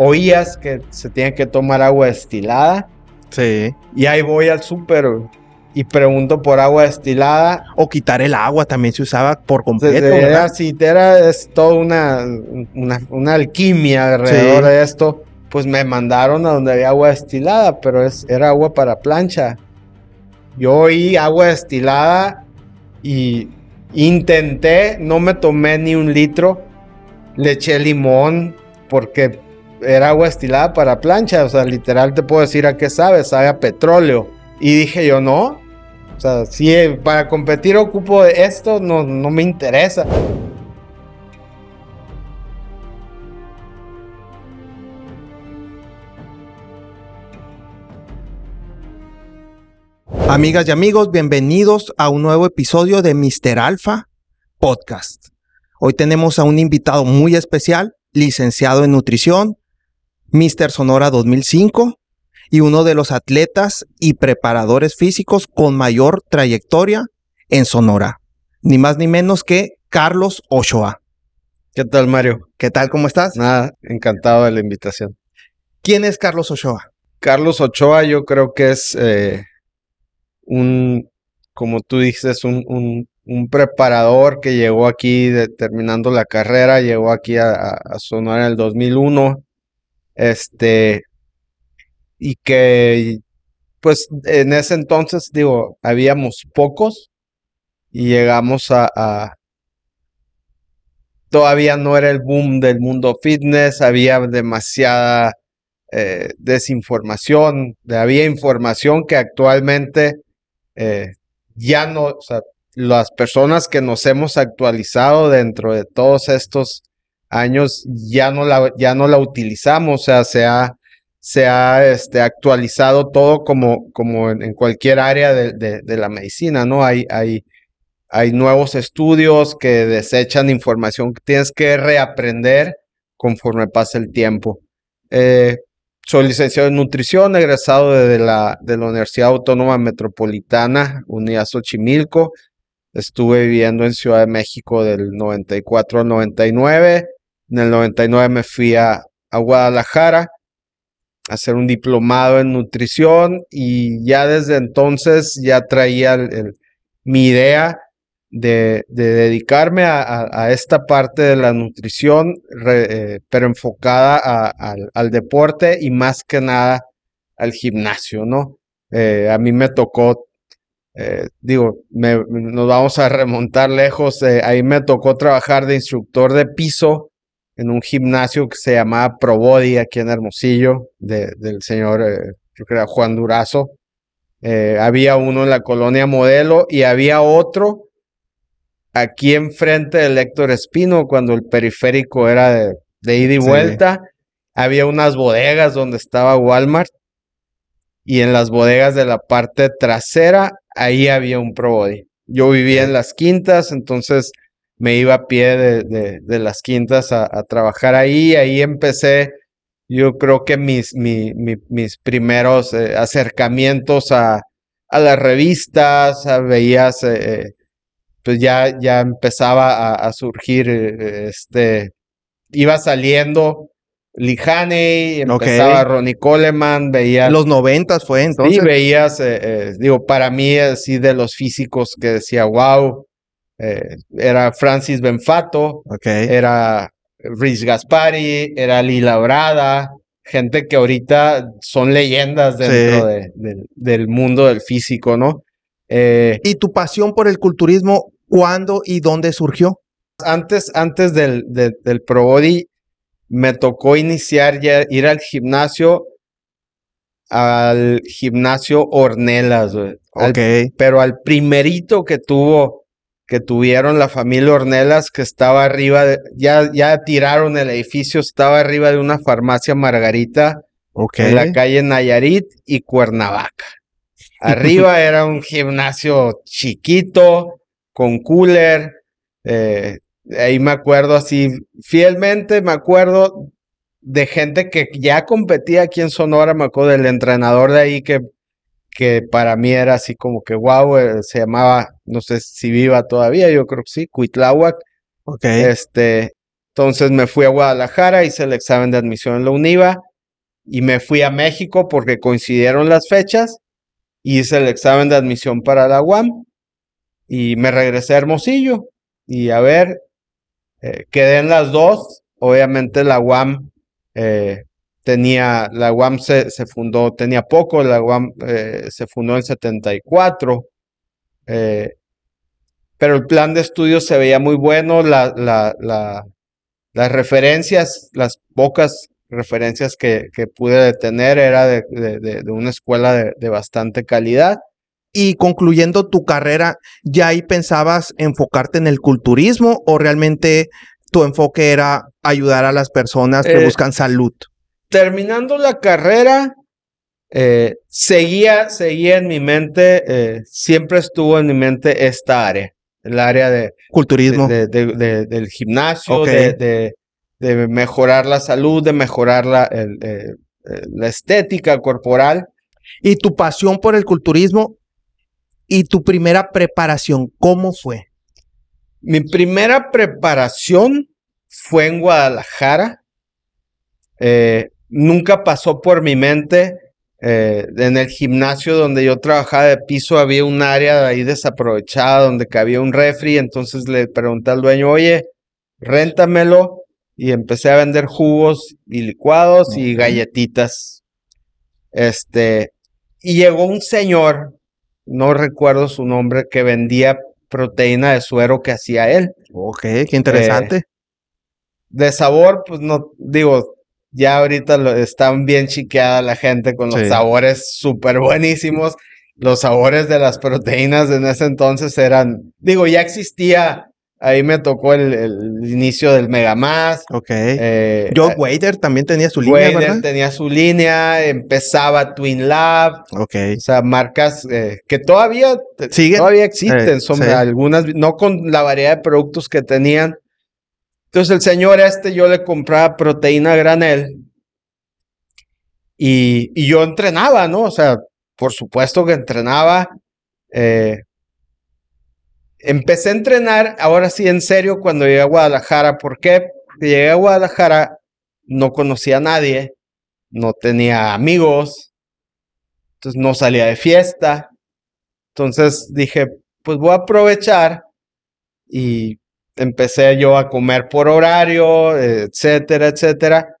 Oías que se tiene que tomar agua destilada. Sí. Y ahí voy al súper y pregunto por agua destilada. O quitar el agua también se usaba por completo. ¿verdad? sí, era es toda una, una, alquimia alrededor de esto. Pues me mandaron a donde había agua destilada, pero es, era agua para plancha. Yo oí agua destilada y intenté, no me tomé ni un litro. Le eché limón porque era agua estilada para plancha, o sea, literal te puedo decir a qué sabe, sabe a petróleo. Y dije yo, no, o sea, si eh, para competir ocupo de esto, no, no me interesa. Amigas y amigos, bienvenidos a un nuevo episodio de Mr. Alpha Podcast. Hoy tenemos a un invitado muy especial, licenciado en nutrición, Mister Sonora 2005 y uno de los atletas y preparadores físicos con mayor trayectoria en Sonora, ni más ni menos que Carlos Ochoa. ¿Qué tal, Mario? ¿Qué tal? ¿Cómo estás? Nada, encantado de la invitación. ¿Quién es Carlos Ochoa? Carlos Ochoa yo creo que es eh, un, como tú dices, un, preparador que llegó aquí terminando la carrera, llegó aquí a Sonora en el 2001 este, y que, pues en ese entonces, digo, habíamos pocos y llegamos a, todavía no era el boom del mundo fitness, había demasiada eh, desinformación, había información que actualmente eh, ya no, o sea, las personas que nos hemos actualizado dentro de todos estos años ya no la, ya no la utilizamos, o sea, se ha, se ha este, actualizado todo como, como en, cualquier área de, de, la medicina, ¿no? Hay, hay, hay nuevos estudios que desechan información que tienes que reaprender conforme pasa el tiempo. Eh, soy licenciado en nutrición, egresado de la, de la Universidad Autónoma Metropolitana, Unidad Xochimilco. Estuve viviendo en Ciudad de México del 94 al 99. En el 99 me fui a, Guadalajara a hacer un diplomado en nutrición y ya desde entonces ya traía mi idea de, dedicarme a, esta parte de la nutrición, eh, pero enfocada al, deporte y más que nada al gimnasio, ¿no? Eh, a mí me tocó eh, digo, nos vamos a remontar lejos. ahí me tocó trabajar de instructor de piso en un gimnasio que se llamaba Probody aquí en Hermosillo, del señor, eh, yo creo que era Juan Durazo. Eh, había uno en la colonia Modelo y había otro aquí enfrente de Héctor Espino, cuando el periférico era de, ida y vuelta. Había unas bodegas donde estaba Walmart y en las bodegas de la parte trasera, ahí había un Probody. Yo vivía en las quintas, entonces me iba a pie de, las quintas a, trabajar ahí. Ahí empecé, yo creo que mis, mis primeros eh, acercamientos a, las revistas, veías, eh, eh, pues ya, ya empezaba a, surgir, este, iba saliendo. Lee Haney, empezaba Ronnie Coleman, veías... Los noventas fue entonces. Sí, veías, digo, para mí así de los físicos que decía, wow, eh, era Francis Benfato, era Riz Gaspari, era Lila Brada, gente que ahorita son leyendas dentro del mundo del físico, ¿no? Eh, ¿Y tu pasión por el culturismo, cuándo y dónde surgió? Antes, antes del, del Pro Body, me tocó iniciar ir al gimnasio, al gimnasio Ornelas, pero al primerito que tuvo que tuvieron la familia Ornelas, que estaba arriba, ya, ya tiraron el edificio, estaba arriba de una farmacia Margarita en la calle Nayarit y Cuernavaca. Arriba era un gimnasio chiquito, con cooler. Eh, ahí me acuerdo así, fielmente me acuerdo de gente que ya competía aquí en Sonora, me acuerdo del entrenador de ahí que que para mí era así como que wow, eh, se llamaba, no sé si viva todavía, yo creo que sí, Cuitláhuac. Ok. Este, entonces me fui a Guadalajara, hice el examen de admisión en la UNIVA y me fui a México porque coincidieron las fechas. y Hice el examen de admisión para la UAM y me regresé a Hermosillo. Y a ver, eh, quedé en las dos. Obviamente la UAM eh, tenía, la UAM se, fundó, tenía poco, la UAM eh, se fundó en 74, eh, pero el plan de estudios se veía muy bueno, las referencias, las pocas referencias que, pude tener era de, una escuela de bastante calidad. Y concluyendo tu carrera, ¿ya ahí pensabas enfocarte en el culturismo o realmente tu enfoque era ayudar a las personas que eh, buscan salud? terminando la carrera, eh, seguía, seguía en mi mente, eh, siempre estuvo en mi mente esta área, el área de culturismo, del gimnasio, de, mejorar la salud, de mejorar eh, la, estética corporal. Y tu pasión por el culturismo y tu primera preparación, ¿cómo fue? Mi primera preparación fue en Guadalajara nunca pasó por mi mente. Eh, en el gimnasio donde yo trabajaba de piso había un área ahí desaprovechada donde cabía un refri, entonces le pregunté al dueño, oye, réntamelo y empecé a vender jugos y licuados y galletitas. Este, y llegó un señor, no recuerdo su nombre, que vendía proteína de suero que hacía él. Ok, qué interesante. Eh, de sabor, pues no, digo, ya ahorita lo, están bien chiqueada la gente con los sabores súper buenísimos. Los sabores de las proteínas en ese entonces eran, digo, ya existía. Ahí me tocó el, inicio del Mega Más. Ok. Eh, eh Wader también tenía su línea. Wader tenía su línea, empezaba Twin Lab. Ok. O sea, marcas eh, que todavía, ¿Siguen? todavía existen. Eh, algunas, no con la variedad de productos que tenían, entonces el señor este yo le compraba proteína granel y, yo entrenaba, ¿no? O sea, por supuesto que entrenaba. Eh, empecé a entrenar, ahora sí, en serio, cuando llegué a Guadalajara. ¿Por qué? Porque llegué a Guadalajara, no conocía a nadie, no tenía amigos, entonces no salía de fiesta. Entonces dije, pues voy a aprovechar y empecé yo a comer por horario, etcétera, etcétera.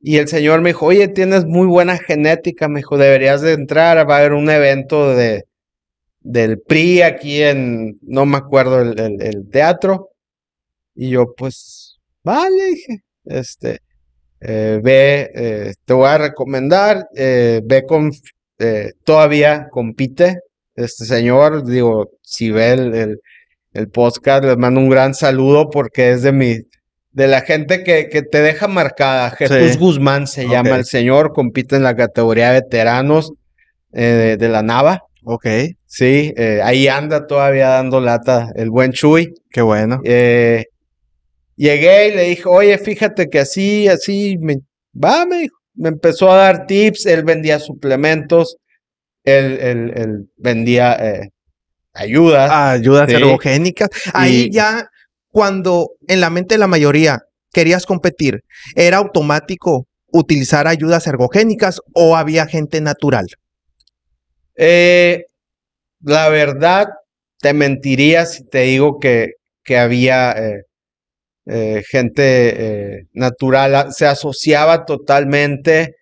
Y el señor me dijo, oye, tienes muy buena genética, me dijo, deberías de entrar, va a haber un evento de, del PRI aquí en, no me acuerdo, el, el, teatro. Y yo, pues, vale, dije, este, eh, ve, eh, te voy a recomendar, eh, ve con, todavía compite este señor, digo, si ve el, el el podcast. Les mando un gran saludo porque es de mi, de la gente que, que te deja marcada. Jesús Guzmán se llama el señor, compite en la categoría veteranos eh, de, la Nava. Ok. Sí, eh, ahí anda todavía dando lata el buen Chuy. Qué bueno. Eh, llegué y le dije, oye, fíjate que así, así, me, va, me empezó a dar tips, él vendía suplementos, él, él, él vendía ayudas. Ayudas ergogénicas. Ahí ya, cuando en la mente de la mayoría querías competir, ¿era automático utilizar ayudas ergogénicas o había gente natural? Eh, la verdad, te mentiría si te digo que, había eh, eh, gente natural, ah, se asociaba totalmente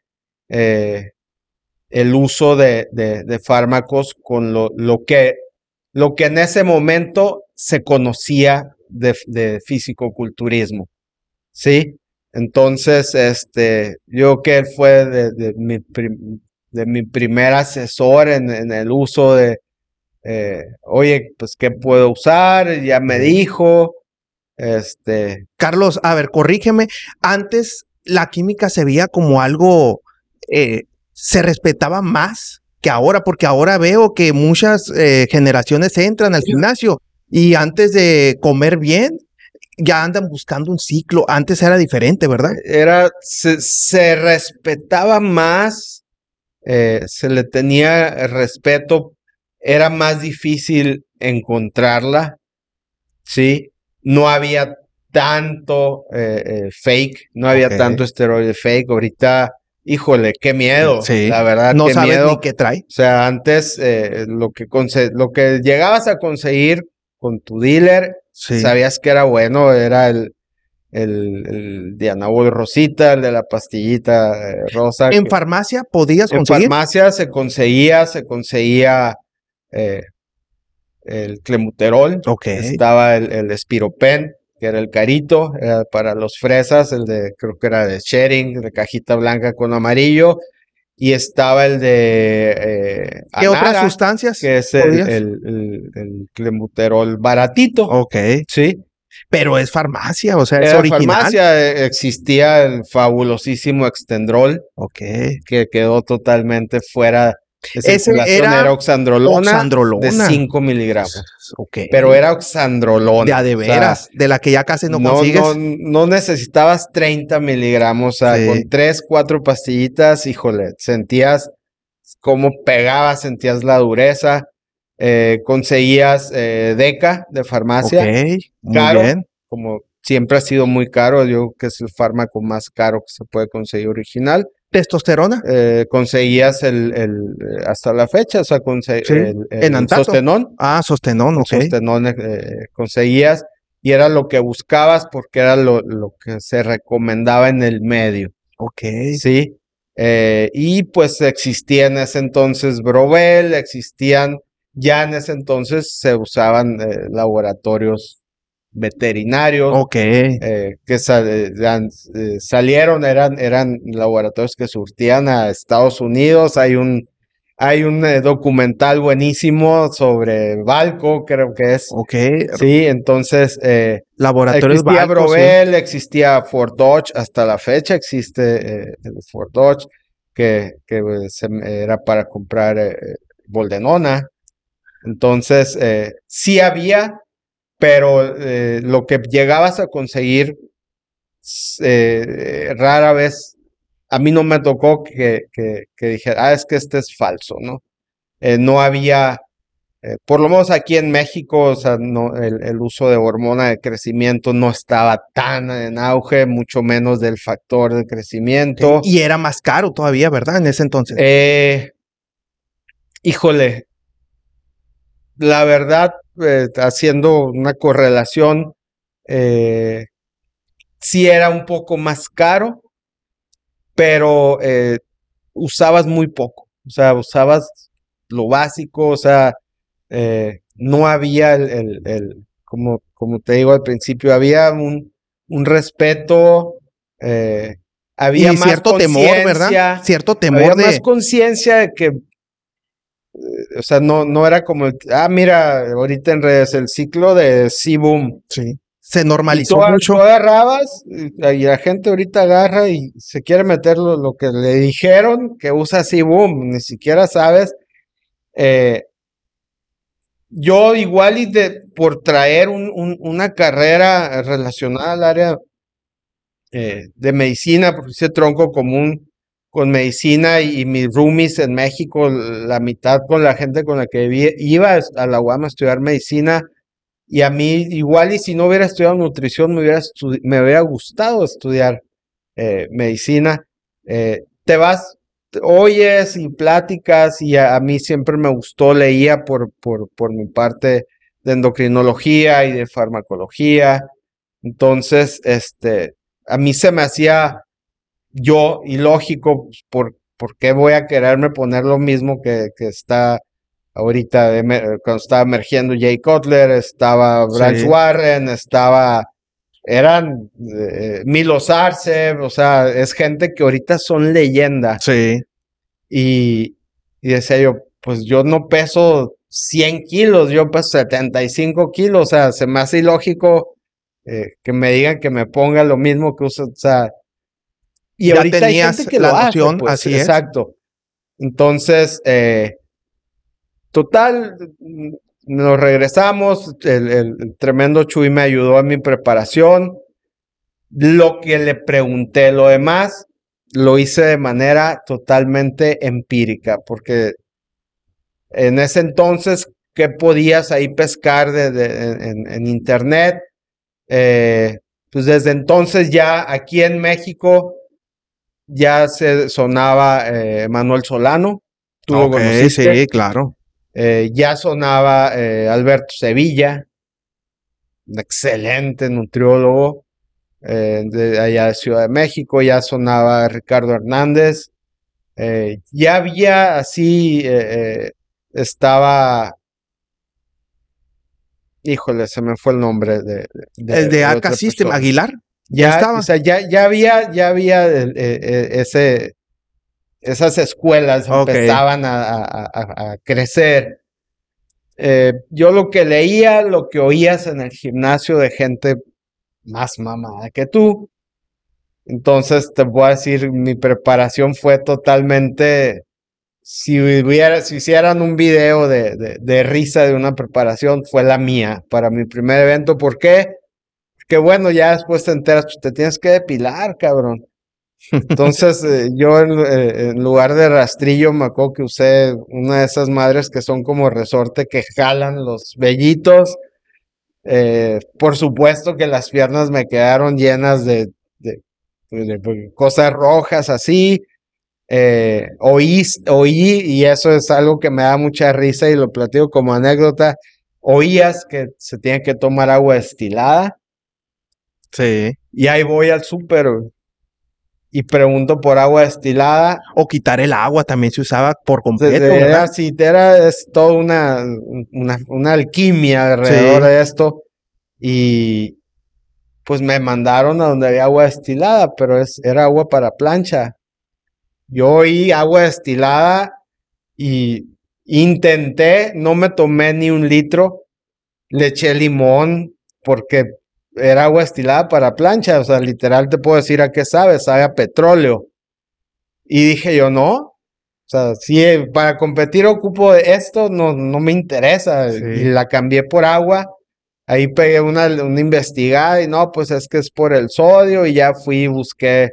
el uso de, fármacos con lo, lo, que lo que en ese momento se conocía de, físico-culturismo. ¿Sí? Entonces, este, yo que fue de, mi, de mi primer asesor en, el uso de, eh, oye, pues, ¿qué puedo usar? Ya me dijo. Este. Carlos, a ver, corrígeme. Antes la química se veía como algo. Eh, se respetaba más que ahora, porque ahora veo que muchas eh, generaciones entran al gimnasio y antes de comer bien, ya andan buscando un ciclo. Antes era diferente, ¿verdad? Era, se, respetaba más, eh, se le tenía respeto, era más difícil encontrarla, ¿sí? No había tanto eh, fake, no había tanto esteroide fake. Ahorita Híjole, qué miedo. Sí. La verdad, no qué sabes miedo. Ni qué trae. O sea, antes eh, lo, que llegabas a conseguir con tu dealer, sabías que era bueno, era el, el, el Rosita, el de la pastillita eh, rosa. ¿En farmacia podías conseguir? En farmacia se conseguía, se conseguía eh, el clemuterol, estaba el, el espiropen, que era el carito, para los fresas, el de, creo que era de sharing, de cajita blanca con amarillo, y estaba el de... Eh, ¿Qué otras sustancias? Que es el, el, baratito. Ok. Sí. Pero es farmacia, o sea, es original. En farmacia existía el fabulosísimo Extendrol. Ok. Que quedó totalmente fuera esa Ese era, oxandrolona, de 5 miligramos. Pero era oxandrolona. De de veras, de la que ya casi no, consigues. No, necesitabas 30 miligramos. O sea, con 3, 4 pastillitas, híjole, sentías cómo pegaba, sentías la dureza. Eh, conseguías eh, DECA de farmacia. muy Como siempre ha sido muy caro, yo creo que es el fármaco más caro que se puede conseguir original testosterona. Eh, conseguías el, el, eh, hasta la fecha, o sea, conseguías sí. el, Ah, sostenón, ok. Sostenón eh, conseguías y era lo que buscabas porque era lo, que se recomendaba en el medio. Ok. Sí. y pues existía en ese entonces Brovel, existían, ya en ese entonces se usaban laboratorios veterinarios eh, que eh, eh, salieron, eran, eran laboratorios que surtían a Estados Unidos. Hay un, hay un documental buenísimo sobre Balco, creo que es. Ok. Sí, entonces. Laboratorios Existía Balco, existía Fort Dodge, hasta la fecha existe Fort Dodge, que, que pues, em, era para comprar Boldenona. Entonces, sí había pero eh, lo que llegabas a conseguir eh, eh, rara vez, a mí no me tocó que, dijera, ah, es que este es falso, ¿no? no había, por lo menos aquí en México, o sea, no, el, el, uso de hormona de crecimiento no estaba tan en auge, mucho menos del factor de crecimiento. Y era más caro todavía, ¿verdad? En ese entonces. híjole, la verdad, eh, haciendo una correlación, eh, sí era un poco más caro, pero eh, usabas muy poco, o sea, usabas lo básico, o sea, eh, no había el, como, como, te digo al principio, había un, un respeto había más cierto temor, ¿verdad? Cierto temor había de más conciencia de que o sea, no, no era como, ah, mira, ahorita en redes el ciclo de C-Boom. Sí. Se normalizó tú, mucho. agarrabas y la gente ahorita agarra y se quiere meter lo, que le dijeron que usa C-Boom, ni siquiera sabes. Eh, yo igual y de, por traer un, una carrera relacionada al área eh, de medicina, porque ese tronco común con medicina y mis roomies en México, la mitad con la gente con la que iba a la UAM a estudiar medicina. Y a mí, igual, y si no hubiera estudiado nutrición, me hubiera, me gustado estudiar eh, medicina. Eh, te vas, oyes y pláticas, y a, mí siempre me gustó, leía por, por, por mi parte de endocrinología y de farmacología. Entonces, este, a mí se me hacía yo, ilógico, por, ¿por qué voy a quererme poner lo mismo que, está ahorita, cuando estaba emergiendo Jay Cutler, estaba Branch Warren, estaba, eran eh, Milos Arce, o sea, es gente que ahorita son leyenda. Sí. Y, decía yo, pues yo no peso 100 kilos, yo peso 75 kilos, o sea, se me hace ilógico eh, que me digan que me ponga lo mismo que usa, o sea, y ahorita hay gente que la opción. Pues, así Exacto. Entonces, eh, total, mm, nos regresamos. El, tremendo Chuy me ayudó en mi preparación. Lo que le pregunté, lo demás, lo hice de manera totalmente empírica, porque en ese entonces, ¿qué podías ahí pescar de, en, internet? Eh, pues desde entonces ya aquí en México ya se sonaba eh, Manuel Solano, Sí, Sí, claro. Eh, ya sonaba eh, Alberto Sevilla, un excelente nutriólogo de allá de Ciudad de México, ya sonaba Ricardo Hernández, ya había así, estaba híjole, se me fue el nombre de... el de, System, Aguilar. Ya, O sea, ya, había, ya había e, e, ese, esas escuelas que empezaban a, crecer. Eh, yo lo que leía, lo que oías en el gimnasio de gente más mamada que tú. Entonces te voy a decir, mi preparación fue totalmente. Si, si hicieran un video de, de risa de una preparación, fue la mía para mi primer evento. ¿Por qué? que bueno, ya después te enteras, pues, te tienes que depilar, cabrón. Entonces, eh, yo eh, en, lugar de rastrillo, me acuerdo que usé una de esas madres que son como resorte que jalan los vellitos. Eh, por supuesto que las piernas me quedaron llenas de, pues, pues, cosas rojas así. oí, oí, y eso es algo que me da mucha risa y lo platico como anécdota. Oías que se tiene que tomar agua destilada Sí. Y ahí voy al súper y pregunto por agua destilada. O quitar el agua también se usaba por completo. Era, sí, era es toda una, una, alquimia alrededor de esto. Y pues me mandaron a donde había agua destilada, pero es, era agua para plancha. Yo oí agua destilada y intenté, no me tomé ni un litro, le eché limón porque era agua estilada para plancha, o sea, literal te puedo decir a qué sabe, sabe a petróleo. Y dije yo, no, o sea, si eh, para competir ocupo esto, no, no me interesa. Y la cambié por agua. Ahí pegué una, una, investigada y no, pues es que es por el sodio y ya fui, busqué,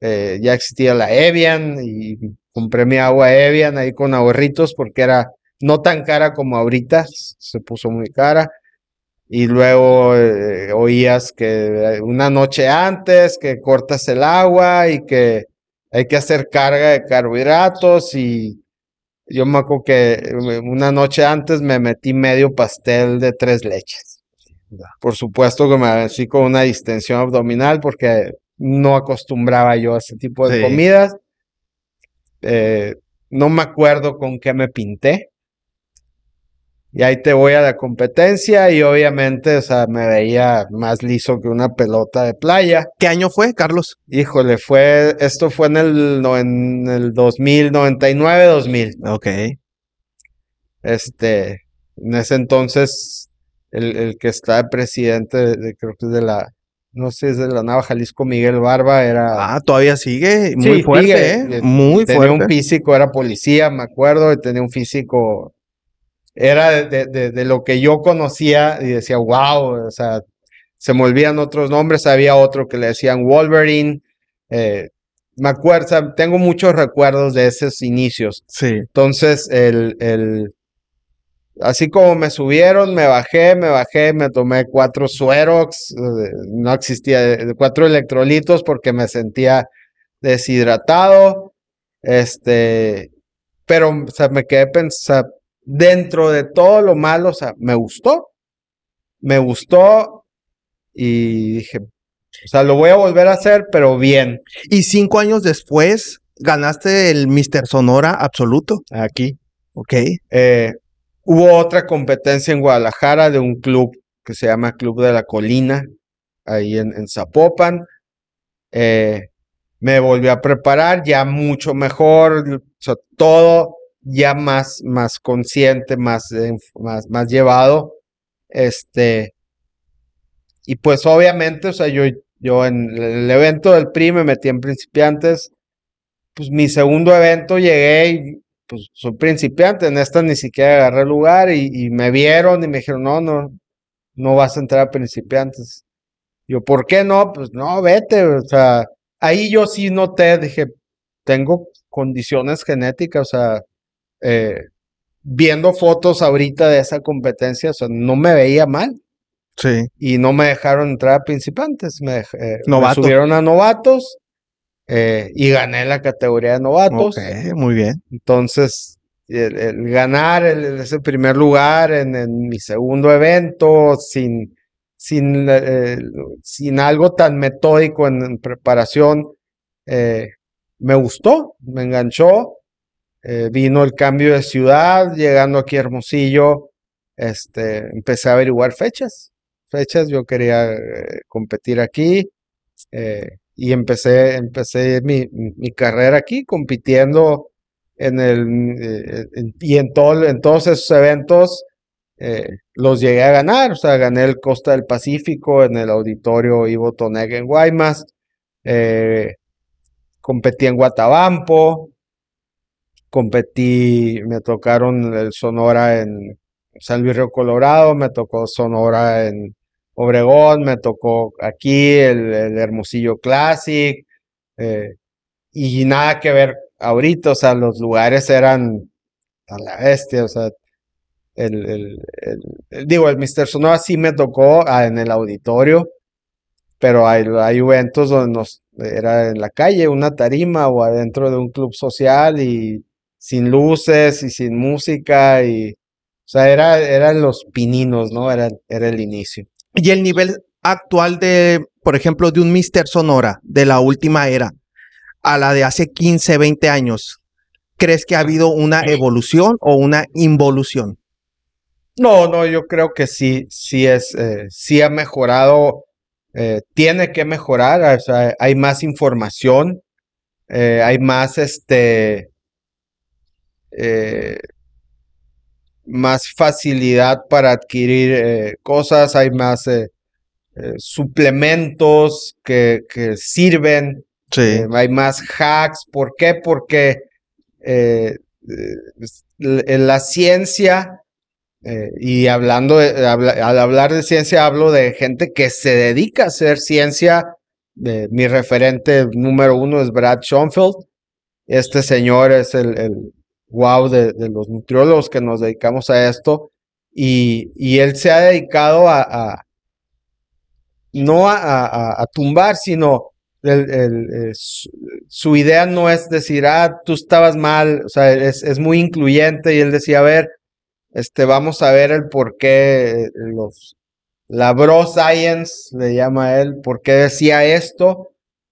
eh, ya existía la Evian y compré mi agua Evian ahí con ahorritos porque era no tan cara como ahorita, se puso muy cara y luego eh, oías que una noche antes que cortas el agua y que hay que hacer carga de carbohidratos y yo me acuerdo que eh, una noche antes me metí medio pastel de tres leches. Por supuesto que me así con una distensión abdominal porque no acostumbraba yo a ese tipo de comidas. Eh, no me acuerdo con qué me pinté. Y ahí te voy a la competencia y obviamente, o sea, me veía más liso que una pelota de playa. ¿Qué año fue, Carlos? Híjole, fue, esto fue en el, en el 2000, 2000. Ok. Este, en ese entonces, el, que está presidente, de, creo que es de la, no sé, es de la Nava Jalisco, Miguel Barba era... Ah, todavía sigue, muy fuerte, ¿eh? Eh, Muy fuerte. Tenía un físico, era policía, me acuerdo, y tenía un físico era de, de, lo que yo conocía y decía, wow, o sea, se me olvidan otros nombres, había otro que le decían Wolverine, eh, me acuerdo, tengo muchos recuerdos de esos inicios. Sí. Entonces, el, el, así como me subieron, me bajé, me bajé, me tomé cuatro suerox, eh, no existía, eh, cuatro electrolitos porque me sentía deshidratado, este, pero o sea, me quedé pensando, dentro de todo lo malo, o sea, me gustó, me gustó y dije, o sea, lo voy a volver a hacer, pero bien. Y cinco años después ganaste el Mister Sonora absoluto. Aquí. Ok. Eh, hubo otra competencia en Guadalajara de un club que se llama Club de la Colina, ahí en, Zapopan. Eh, me volví a preparar ya mucho mejor, o sea, todo ya más, más consciente, más, más, más llevado. Este, y pues obviamente, o sea, yo, yo en el evento del PRI me metí en principiantes, pues mi segundo evento llegué y pues soy principiante, en esta ni siquiera agarré lugar y, y me vieron y me dijeron, no, no, no vas a entrar a principiantes. Yo, ¿por qué no? Pues no, vete, o sea, ahí yo sí noté, dije, tengo condiciones genéticas, o sea, eh, viendo fotos ahorita de esa competencia, no me veía mal. Y no me dejaron entrar a principiantes, me, eh, subieron a novatos eh, y gané la categoría de novatos. muy bien. Entonces, el, ganar ese primer lugar en, mi segundo evento sin, sin, sin algo tan metódico en preparación, me gustó, me enganchó eh, vino el cambio de ciudad, llegando aquí a Hermosillo, este, empecé a averiguar fechas. Fechas, yo quería eh, competir aquí eh, y empecé, empecé mi, carrera aquí compitiendo en el, y en, todo, en todos esos eventos los llegué a ganar. O sea, gané el Costa del Pacífico en el auditorio Ivo Toneg en Guaymas. competí en Guatabampo, competí, me tocaron el Sonora en San Luis Río Colorado, me tocó Sonora en Obregón, me tocó aquí el, Hermosillo Classic, eh, y nada que ver ahorita, o sea, los lugares eran a la bestia, o sea, el, el, el digo, el Mr. Sonora sí me tocó ah, en el auditorio, pero hay, hay eventos donde nos, era en la calle, una tarima o adentro de un club social y sin luces y sin música y, o sea, era, eran los pininos, ¿no? Era, era el inicio. Y el nivel actual de, por ejemplo, de un Mister Sonora de la última era a la de hace 15, 20 años, ¿crees que ha habido una evolución o una involución? No, no, yo creo que sí, sí es, eh, sí ha mejorado, eh, tiene que mejorar, hay más información, eh, hay más, este, eh, más facilidad para adquirir eh, cosas, hay más eh, suplementos que, sirven, hay más hacks. ¿Por qué? Porque en la ciencia, y hablando, al hablar de ciencia hablo de gente que se dedica a hacer ciencia. mi referente número uno es Brad Schoenfeld. Este señor es el wow de, los nutriólogos que nos dedicamos a esto. Y, él se ha dedicado a, no a, tumbar, sino eh, su idea no es decir, ah, tú estabas mal, o sea, es, muy incluyente y él decía, a ver, este, vamos a ver el por qué eh, los, la bro science, le llama él, por qué decía esto,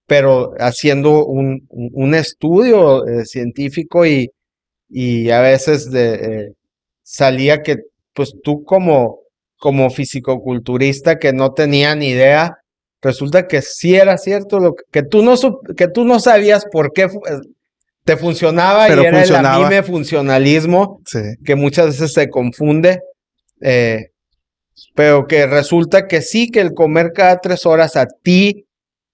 pero haciendo un, estudio eh, científico y, y a veces eh, salía que pues tú como, como fisicoculturista que no tenía ni idea, resulta que sí era cierto, lo que, tú, no, que tú no sabías por qué eh, te funcionaba y era el anime funcionalismo que muchas veces se confunde. Eh, pero que resulta que sí, que el comer cada tres horas a ti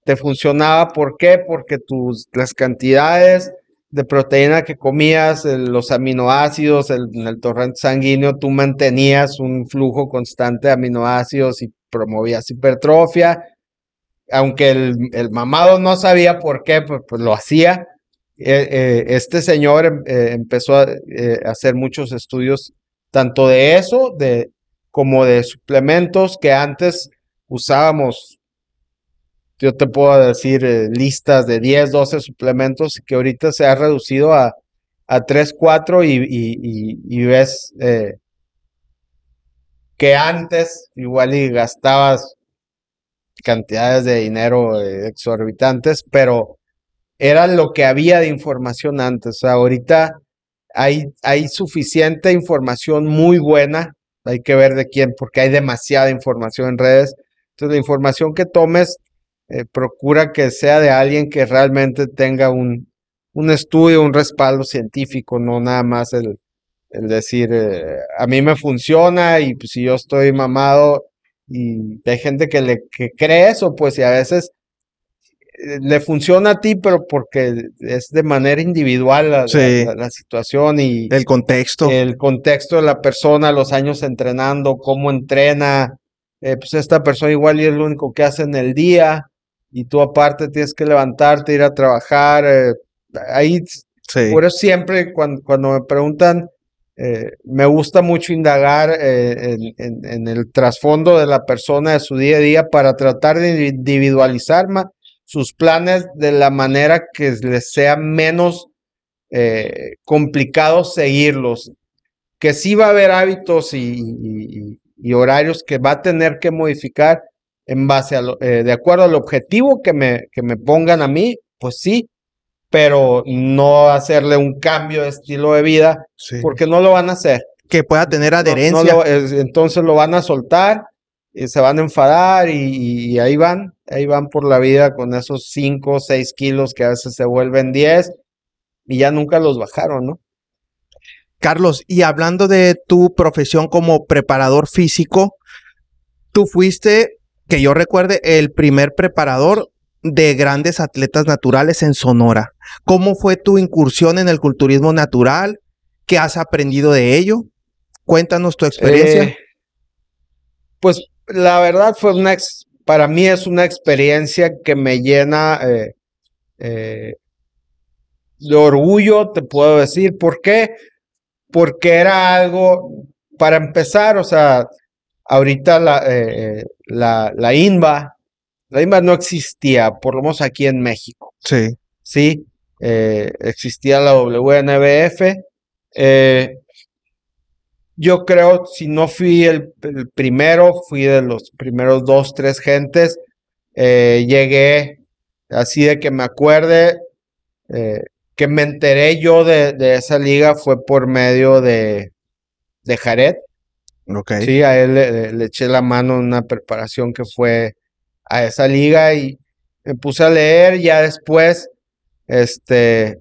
te funcionaba. ¿Por qué? Porque tus, las cantidades de proteína que comías, los aminoácidos, en el torrente sanguíneo, tú mantenías un flujo constante de aminoácidos y promovías hipertrofia, aunque el, mamado no sabía por qué, pues, pues lo hacía. E, e, este señor em, eh, empezó eh, a hacer muchos estudios tanto de eso de, como de suplementos que antes usábamos yo te puedo decir eh, listas de 10, 12 suplementos que ahorita se ha reducido a, a 3, 4 y, y, ves eh, que antes igual y gastabas cantidades de dinero eh, exorbitantes, pero era lo que había de información antes. ahorita hay, hay suficiente información muy buena, hay que ver de quién, porque hay demasiada información en redes. Entonces, la información que tomes eh, procura que sea de alguien que realmente tenga un, estudio, un respaldo científico, no nada más el, decir, eh, a mí me funciona y pues, si yo estoy mamado y hay gente que, le, cree eso, pues y a veces eh, le funciona a ti, pero porque es de manera individual la, situación y el contexto. El contexto de la persona, los años entrenando, cómo entrena. pues esta persona igual y es lo único que hace en el día y tú aparte tienes que levantarte, ir a trabajar. Eh, ahí, siempre cuando, me preguntan, eh, me gusta mucho indagar eh, en, el trasfondo de la persona, de su día a día, para tratar de individualizar más sus planes de la manera que les sea menos complicado seguirlos. Que sí va a haber hábitos y, horarios que va a tener que modificar, en base a eh, de acuerdo al objetivo que me, que me pongan a mí, pues sí, pero no hacerle un cambio de estilo de vida, porque no lo van a hacer. Que pueda tener adherencia. entonces lo van a soltar, y se van a enfadar y, y, ahí van, ahí van por la vida con esos 5 o 6 kilos que a veces se vuelven 10 y ya nunca los bajaron, ¿no? Carlos, y hablando de tu profesión como preparador físico, tú fuiste que yo recuerde, el primer preparador de grandes atletas naturales en Sonora. ¿Cómo fue tu incursión en el culturismo natural? ¿Qué has aprendido de ello? Cuéntanos tu experiencia. Eh, pues la verdad fue una, para mí es una experiencia que me llena eh, eh, de orgullo, te puedo decir. ¿Por qué? Porque era algo, para empezar, o sea, Ahorita la, eh, eh, la, la, la INBA no existía, por lo menos aquí en México. Sí. Sí, eh, existía la WNBF. yo creo, si no fui el, primero, fui de los primeros dos, tres gentes. llegué, así de que me acuerde, que me enteré yo de, esa liga fue por medio de, de Jared. Sí, a él le, eché la mano en una preparación que fue a esa liga y me puse a leer. Ya después, este.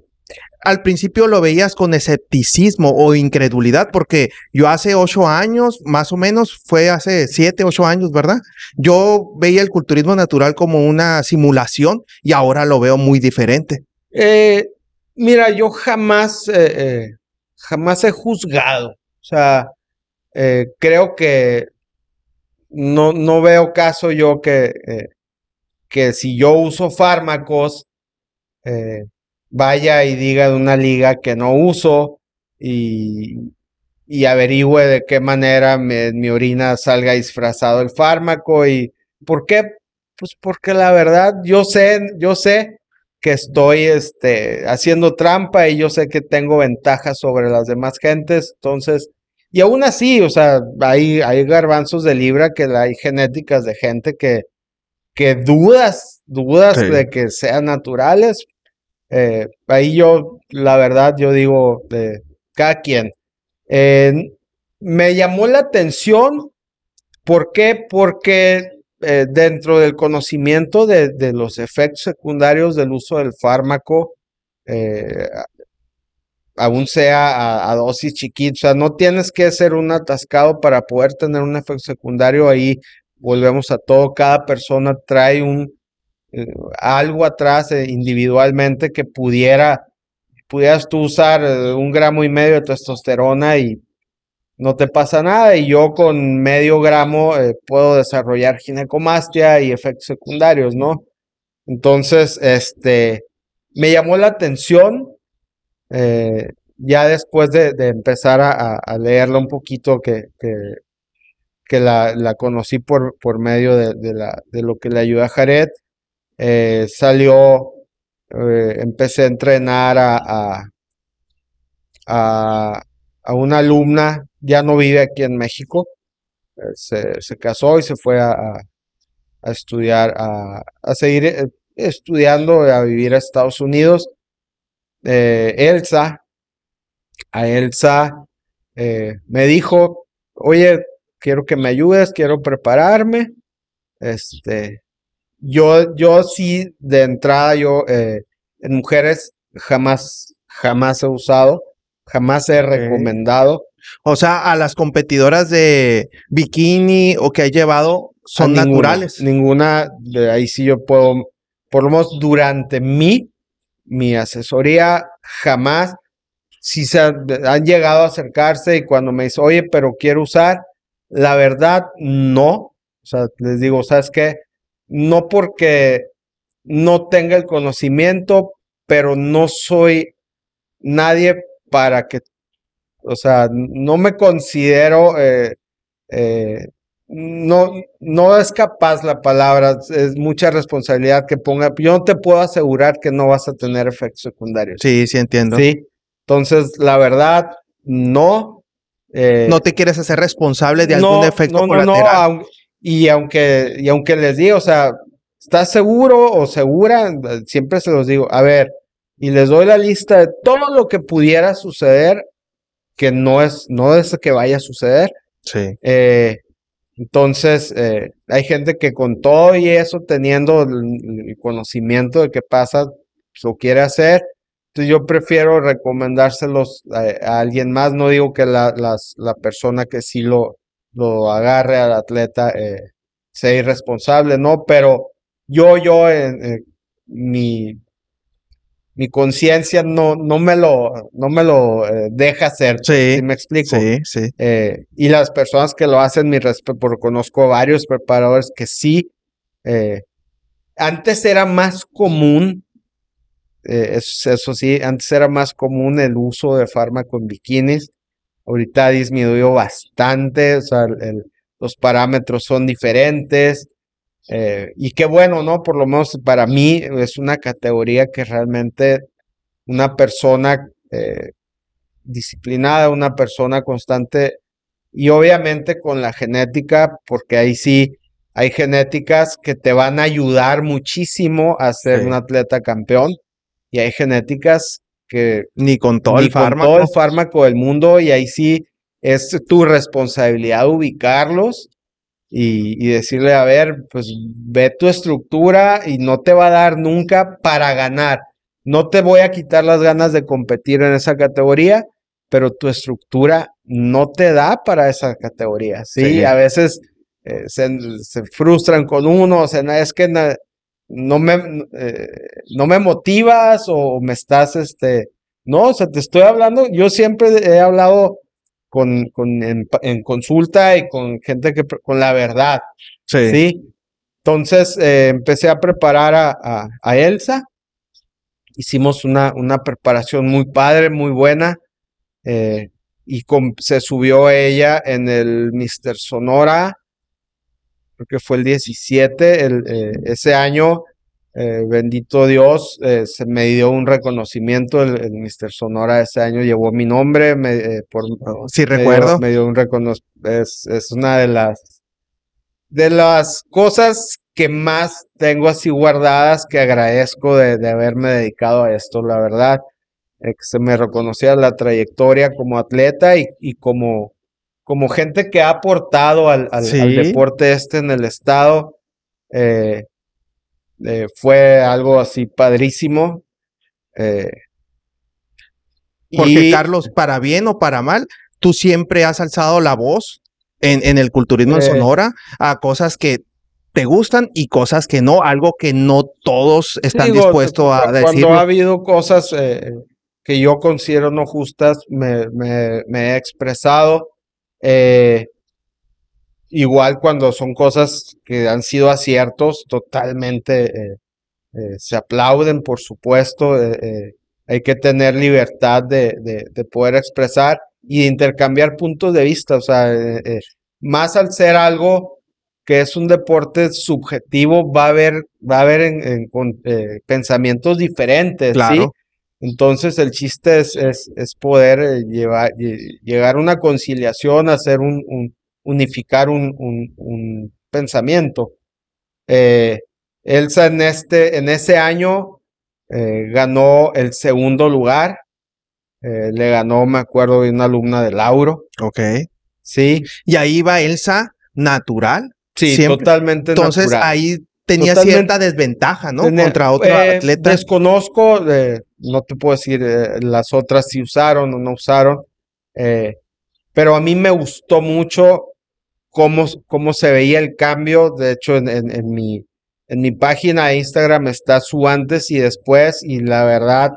Al principio lo veías con escepticismo o incredulidad, porque yo hace ocho años, más o menos, fue hace siete, ocho años, ¿verdad? Yo veía el culturismo natural como una simulación y ahora lo veo muy diferente. Eh, mira, yo jamás, eh, eh, jamás he juzgado. O sea, eh, creo que no, no, veo caso yo que, eh, que si yo uso fármacos, eh, vaya y diga de una liga que no uso y, averigüe de qué manera me, mi orina salga disfrazado el fármaco y por qué pues porque la verdad yo sé yo sé que estoy este, haciendo trampa y yo sé que tengo ventajas sobre las demás gentes entonces y aún así, o sea, hay, hay garbanzos de libra que hay genéticas de gente que, que dudas, dudas de que sean naturales. Eh, ahí yo, la verdad, yo digo, de cada quien. me llamó la atención, ¿por qué? Porque eh, dentro del conocimiento de, de, los efectos secundarios del uso del fármaco, eh, aún sea a, dosis chiquita, o sea, no tienes que ser un atascado para poder tener un efecto secundario ahí. Volvemos a todo, cada persona trae un eh, algo atrás eh, individualmente que pudiera, pudieras tú usar eh, un gramo y medio de testosterona y no te pasa nada. Y yo con medio gramo puedo desarrollar ginecomastia y efectos secundarios, ¿no? Entonces, este, me llamó la atención eh, ya después de, empezar a, leerla un poquito, que, la, conocí por, medio de, lo que le ayudó a Jared, eh, salió, eh, empecé a entrenar a, a, una alumna, ya no vive aquí en México, se, se, casó y se fue a, estudiar, a, seguir estudiando, a vivir a Estados Unidos eh, Elsa, a Elsa eh, me dijo, oye, quiero que me ayudes, quiero prepararme. Este, yo, yo sí, de entrada, yo eh, en mujeres jamás, jamás he usado, jamás he recomendado. O sea, a las competidoras de bikini o que ha llevado son naturales. Ninguna, de ahí sí yo puedo, por lo menos durante mi mi asesoría jamás, si se han, llegado a acercarse y cuando me dice, oye, pero quiero usar, la verdad, no. O sea, les digo, ¿sabes qué? No porque no tenga el conocimiento, pero no soy nadie para que, o sea, no me considero eh, eh, no, no es capaz la palabra, es mucha responsabilidad que ponga. Yo no te puedo asegurar que no vas a tener efectos secundarios. Sí, sí entiendo. Sí. Entonces, la verdad, no. Eh, no te quieres hacer responsable de algún efecto y aunque, y aunque les digo, o sea, ¿estás seguro o segura? Siempre se los digo, a ver, y les doy la lista de todo lo que pudiera suceder, que no es, no es que vaya a suceder. Sí. Eh, entonces, eh, hay gente que con todo y eso, teniendo el, conocimiento de qué pasa, lo pues, quiere hacer. Entonces, yo prefiero recomendárselos a, alguien más. No digo que la, las, la persona que sí lo, lo agarre al atleta eh, sea irresponsable, no, pero yo, yo, mi, mi conciencia no, no me lo, no me lo eh, deja hacer. si me explico. Eh, y las personas que lo hacen, mi respeto, conozco varios preparadores que sí. Eh, antes era más común, eso, sí, antes era más común el uso de fármaco en bikinis. Ahorita disminuyó bastante, o sea, los parámetros son diferentes y qué bueno, ¿no? Por lo menos para mí es una categoría que realmente una persona eh, disciplinada, una persona constante y obviamente con la genética, porque ahí sí hay genéticas que te van a ayudar muchísimo a ser un atleta campeón y hay genéticas que ni con todo el fármaco, el fármaco del mundo y ahí sí es tu responsabilidad ubicarlos y, decirle, a ver, pues ve tu estructura y no te va a dar nunca para ganar. No te voy a quitar las ganas de competir en esa categoría, pero tu estructura no te da para esa categoría. Sí, a veces eh, se, frustran con uno, o sea, es que no, me, eh, no me motivas o me estás, este, no, o sea, te estoy hablando, yo siempre he hablado con, con en, consulta y con gente que, con la verdad. Sí. Entonces eh, empecé a preparar a, Elsa. Hicimos una, una preparación muy padre, muy buena. Eh, y con, se subió ella en el Mr. Sonora, creo que fue el 17, el, eh, ese año eh, bendito Dios, eh, se me dio un reconocimiento el, Mr. Sonora ese año, llevó mi nombre, eh, por, oh, recuerdo. me dio un reconocimiento, es, una de las, de las cosas que más tengo así guardadas que agradezco de, haberme dedicado a esto, la verdad, se me reconocía la trayectoria como atleta y, como, como gente que ha aportado al, deporte este en el estado. Eh, fue algo así padrísimo. Porque, eh, Carlos, para bien o para mal, tú siempre has alzado la voz en, el culturismo en eh. Sonora a cosas que te gustan y cosas que no, algo que no todos están dispuestos a decir. Cuando ha habido cosas que yo considero no justas, me, he expresado. Igual cuando son cosas que han sido aciertos, totalmente eh, eh, se aplauden, por supuesto. Eh, hay que tener libertad de, poder expresar y intercambiar puntos de vista. O sea, más al ser algo que es un deporte subjetivo, va a haber, va a haber pensamientos diferentes. Entonces el chiste es, es, poder llevar, llegar a una conciliación, hacer un, un unificar un, un, pensamiento. Elsa eh, en, este, en ese año eh, ganó el segundo lugar. Eh, le ganó, me acuerdo, de una alumna de Lauro. Ok. Sí. Y ahí va Elsa natural. Sí, totalmente totalmente Entonces ahí tenía cierta desventaja, ¿no? Contra otra atleta. Desconozco, no te puedo decir las otras si usaron o no usaron. pero a mí me gustó mucho cómo, se veía el cambio. De hecho, en, mi, en mi página de Instagram está su antes y después y la verdad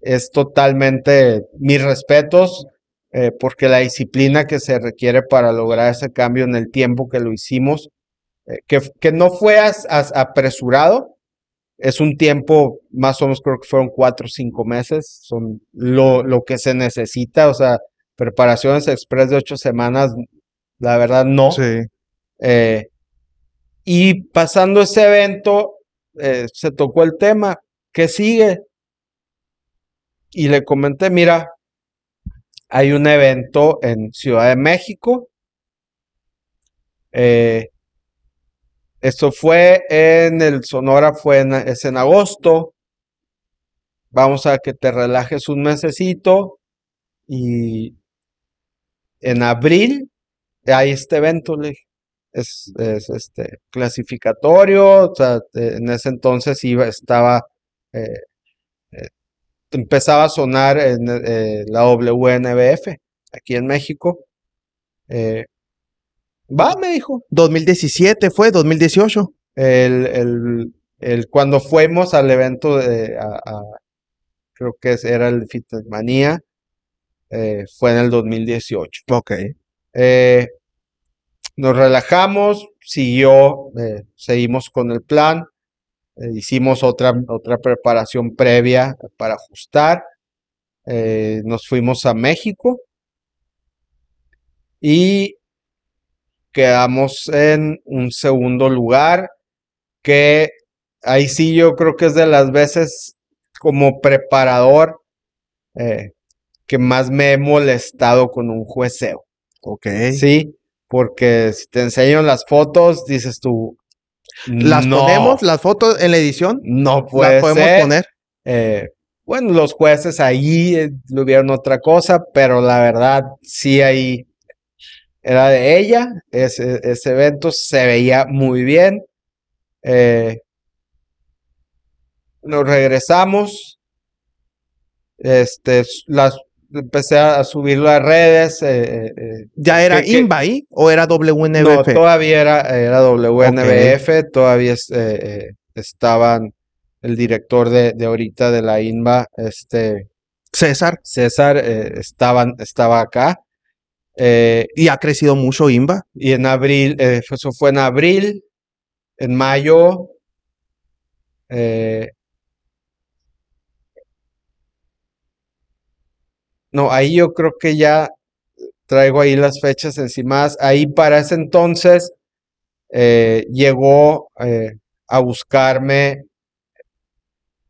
es totalmente mis respetos eh, porque la disciplina que se requiere para lograr ese cambio en el tiempo que lo hicimos, eh, que, que, no fue as, apresurado, es un tiempo, más o menos creo que fueron cuatro o cinco meses, son lo, lo, que se necesita, o sea, preparaciones express de ocho semanas la verdad, no. Sí. Eh, y pasando ese evento, eh, se tocó el tema, ¿qué sigue? Y le comenté, mira, hay un evento en Ciudad de México. Eh, esto fue en el Sonora, fue es en agosto. Vamos a que te relajes un mesecito y en abril hay este evento, Es, este clasificatorio, eh, en ese entonces iba, estaba, eh, eh, empezaba a sonar en, la WNBF aquí en México. va, me dijo. 2017 fue, 2018. El, cuando fuimos al evento de, creo que era el Fitness Manía, fue en el 2018. Ok. Eh, nos relajamos, siguió, eh, seguimos con el plan, eh, hicimos otra, otra preparación previa para ajustar, eh, nos fuimos a México y quedamos en un segundo lugar que ahí sí yo creo que es de las veces como preparador que más me he molestado con un jueceo. Ok. Sí, porque si te enseño las fotos, dices tú. ¿Las ponemos, las fotos en la edición? No puede Las podemos poner. Eh, bueno, los jueces ahí eh, lo vieron otra cosa, pero la verdad, sí ahí era de ella. Ese, evento se veía muy bien. Eh, nos regresamos. Este, las empecé a, subirlo a redes. Eh, eh, eh, ¿Ya era inva ahí o era WNBF? No, todavía era, era WNBF, todavía estaban el director de, ahorita de la INBA, este... César. César estaban, estaba acá. y ha crecido mucho INBA. Y en abril, eso fue en abril, en mayo, eh, No, ahí yo creo que ya traigo ahí las fechas encima. Ahí para ese entonces eh, llegó eh, a buscarme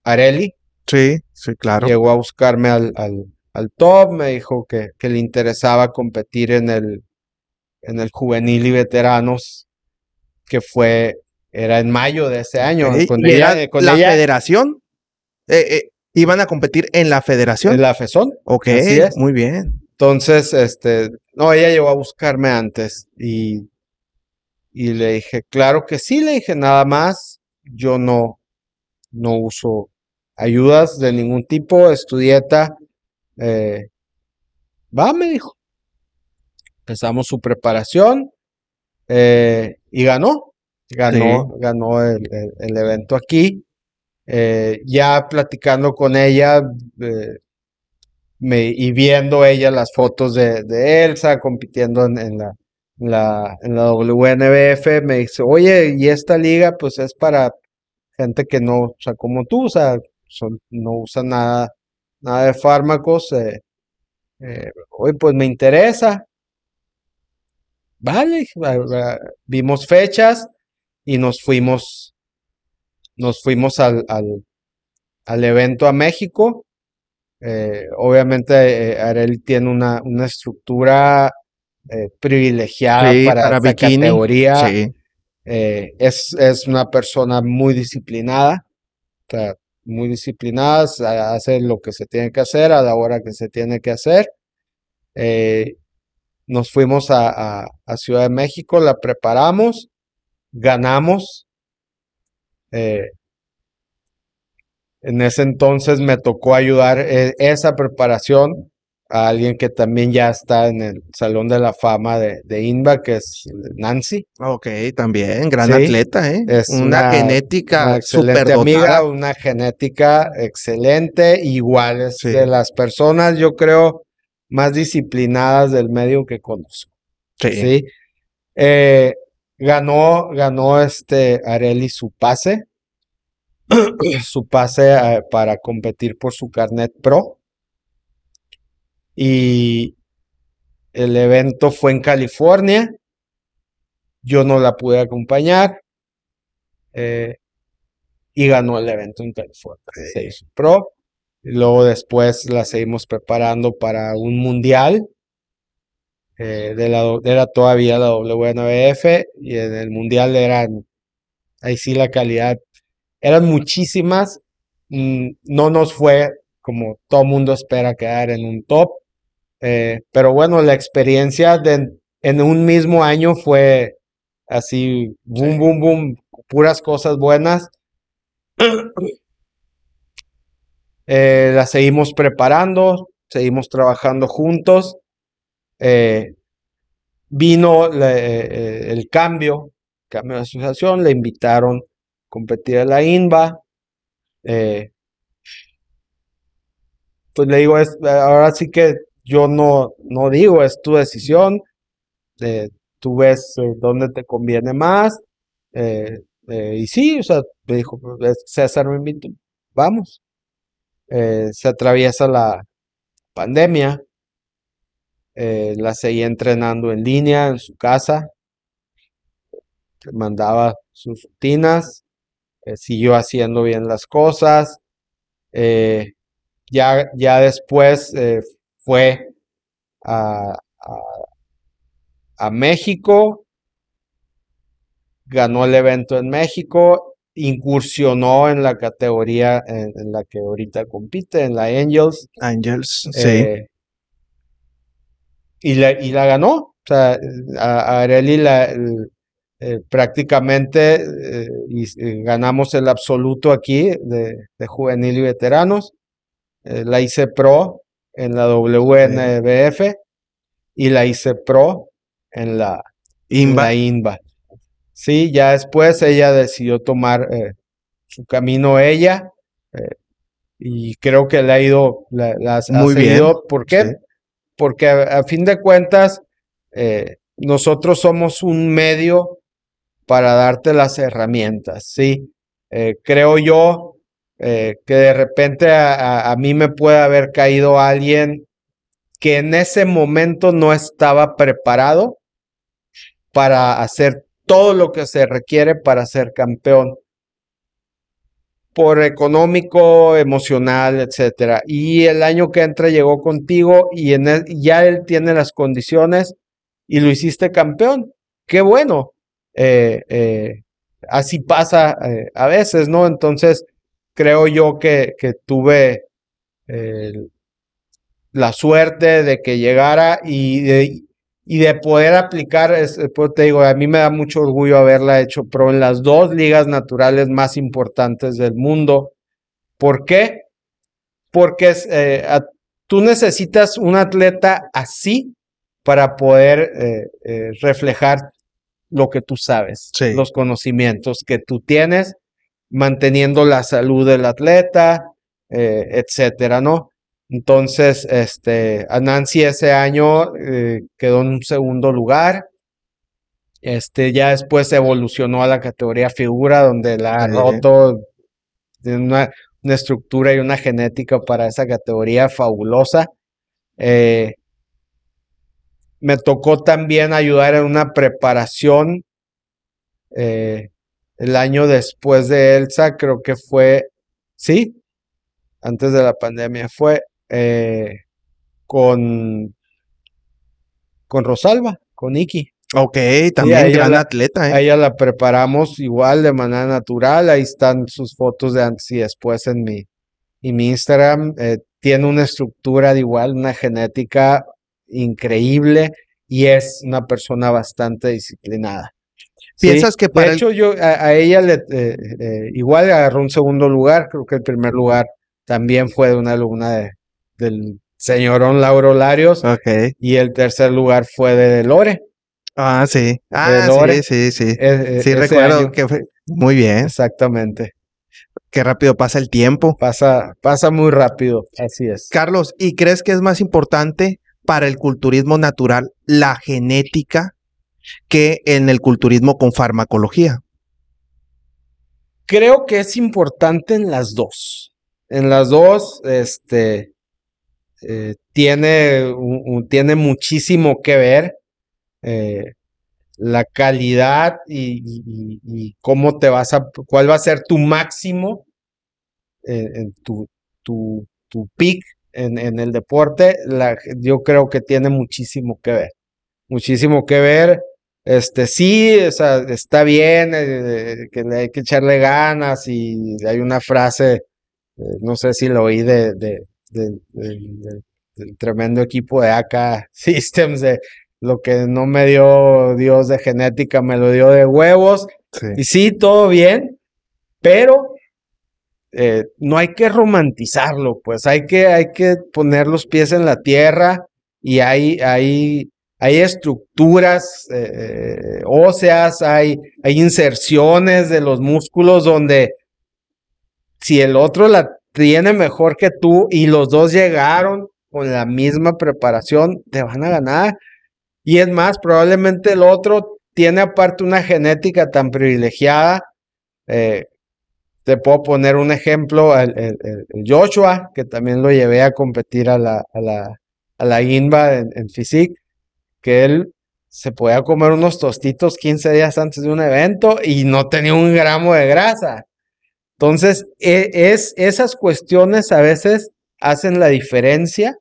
Areli. Sí, sí, claro. Llegó a buscarme al, al, top, me dijo que, que, le interesaba competir en el, en el juvenil y veteranos, que fue, era en mayo de ese año. con, eh, la federación? Eh, y van a competir en la federación. En la FESON. Ok, muy bien. Entonces, este, no, ella llegó a buscarme antes y, le dije, claro que sí, le dije, nada más, yo no, no uso ayudas de ningún tipo, estudieta dieta. Eh, va, me dijo. Empezamos su preparación eh, y ganó. Ganó, ganó el, evento aquí. Eh, ya platicando con ella eh, y viendo ella las fotos de, Elsa compitiendo en, la, WNBF, me dice, oye, y esta liga pues es para gente que no, o sea, como tú, o sea, son, no usa nada, nada de fármacos. hoy eh, pues me interesa. Vale, vimos fechas y nos fuimos nos fuimos al, evento a México. Eh, obviamente, eh, Ariel tiene una, una estructura eh, privilegiada para, categoría. Es, es, una persona muy disciplinada, muy disciplinada, hace lo que se tiene que hacer a la hora que se tiene que hacer. nos fuimos a Ciudad de México, la preparamos, ganamos eh, en ese entonces me tocó ayudar eh, esa preparación a alguien que también ya está en el Salón de la Fama de, Inva, INBA, que es Nancy. Ok, también, gran atleta, ¿eh? Es una, genética una excelente amiga, una genética excelente, igual de las personas, yo creo, más disciplinadas del medio que conozco. Sí. ¿sí? Eh, ganó, ganó este Areli su pase, su pase eh, para competir por su carnet pro. Y el evento fue en California. Yo no la pude acompañar. Eh, y ganó el evento en California. Se hizo pro. Luego después la seguimos preparando para un mundial eh, de la, era todavía la WNBF y en el Mundial eran, ahí sí la calidad, eran muchísimas, mm, no nos fue como todo mundo espera quedar en un top, eh, pero bueno, la experiencia en un mismo año fue así, boom, boom, boom, puras cosas buenas. Las eh, la seguimos preparando, seguimos trabajando juntos eh, vino eh, eh, el cambio, cambio de asociación, le invitaron a competir a la InVA. pues le digo, ahora sí que yo no, no digo, es tu decisión, tú ves dónde te conviene más. y sí, o sea, me dijo, pues, César me invitó, vamos. se atraviesa la pandemia, eh, la seguía entrenando en línea, en su casa, mandaba sus rutinas, eh, siguió haciendo bien las cosas, eh, ya, ya después fue a, México, ganó el evento en México, incursionó en la categoría en, la que ahorita compite, en la Angels. Angels, sí y la, y la ganó. O sea, a, Areli la, eh, prácticamente eh, ganamos el absoluto aquí de, juvenil y veteranos. Eh, la hice pro en la WNBF y la hice pro en la INBA. Sí, ya después ella decidió tomar su camino ella y creo que le ha ido, la, Muy Bien. ¿Por qué? porque a, fin de cuentas, eh, nosotros somos un medio para darte las herramientas, ¿sí? Eh, creo yo eh, que de repente a, mí me puede haber caído alguien que en ese momento no estaba preparado para hacer todo lo que se requiere para ser campeón por económico, emocional, etcétera. Y el año que entra llegó contigo y e, ya él tiene las condiciones y lo hiciste campeón. Qué bueno. Eh, eh, así pasa eh, a veces, ¿no? Entonces, creo yo que, que tuve la suerte de que llegara y, de, y de poder aplicar, después eh, te digo, a mí me da mucho orgullo haberla hecho pro en las dos ligas naturales más importantes del mundo. ¿Por qué? Porque eh, tú necesitas un atleta así para poder eh, reflejar lo que tú sabes, los conocimientos que tú tienes, manteniendo la salud del atleta, etcétera, ¿no? Entonces, este, a Nancy ese año eh, quedó en un segundo lugar. Este, ya después evolucionó a la categoría figura, donde la ha roto tiene una, una, estructura y una genética para esa categoría fabulosa. Eh, me tocó también ayudar en una preparación eh, el año después de Elsa, creo que fue, sí, antes de la pandemia fue. Eh, con, con Rosalba, con Iki. Ok, también gran atleta. ¿eh? A ella la preparamos igual de manera natural. Ahí están sus fotos de antes y después en mi, mi Instagram. Eh, tiene una estructura de igual, una genética increíble y es una persona bastante disciplinada. ¿Piensas que para.? De hecho, yo a, ella le, igual agarró un segundo lugar. Creo que el primer lugar también fue de una alumna de, del señorón Lauro Larios. Ok. Y el tercer lugar fue de Lore. Ah, sí. Ah, sí, sí, eh, eh, sí. sí, recuerdo que fue. Muy bien. Exactamente. Qué rápido pasa el tiempo. Pasa, pasa muy rápido. Así es. Carlos, ¿y crees que es más importante para el culturismo natural la genética que en el culturismo con farmacología? Creo que es importante en las dos. En las dos, este, eh, tiene, tiene muchísimo que ver eh, la calidad y, cómo te vas a, cuál va a ser tu máximo, en, tu, tu, tu en, el deporte, yo creo que tiene muchísimo que ver. Muchísimo que ver. Este sí, está bien, eh, que hay que echarle ganas y hay una frase, no sé si la oí de, del, tremendo equipo de AK Systems, de lo que no me dio Dios de genética, me lo dio de huevos. Y sí, todo bien, pero eh, no hay que romantizarlo, pues hay que, hay que poner los pies en la tierra y hay, hay, hay estructuras eh, eh, óseas, hay, hay inserciones de los músculos donde si el otro la tiene mejor que tú y los dos llegaron con la misma preparación, te van a ganar. Y es más, probablemente el otro tiene aparte una genética tan privilegiada. Eh, te puedo poner un ejemplo, el, Joshua, que también lo llevé a competir a la, a la, en, FISIC, que él se podía comer unos tostitos 15 días antes de un evento y no tenía un gramo de grasa. Entonces, e, es, esas cuestiones a veces hacen la diferencia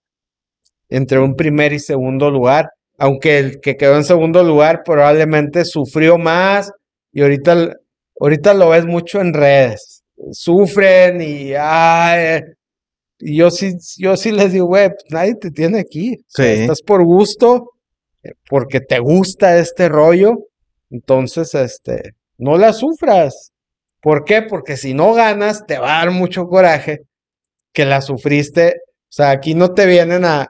entre un primer y segundo lugar, aunque el que quedó en segundo lugar probablemente sufrió más y ahorita, ahorita lo ves mucho en redes. Sufren y yo sí, yo sí les digo, güey, pues, nadie te tiene aquí. estás por gusto, porque te gusta este rollo. Entonces, este, no la sufras. ¿Por qué? Porque si no ganas, te va a dar mucho coraje que la sufriste. O sea, aquí no te vienen a,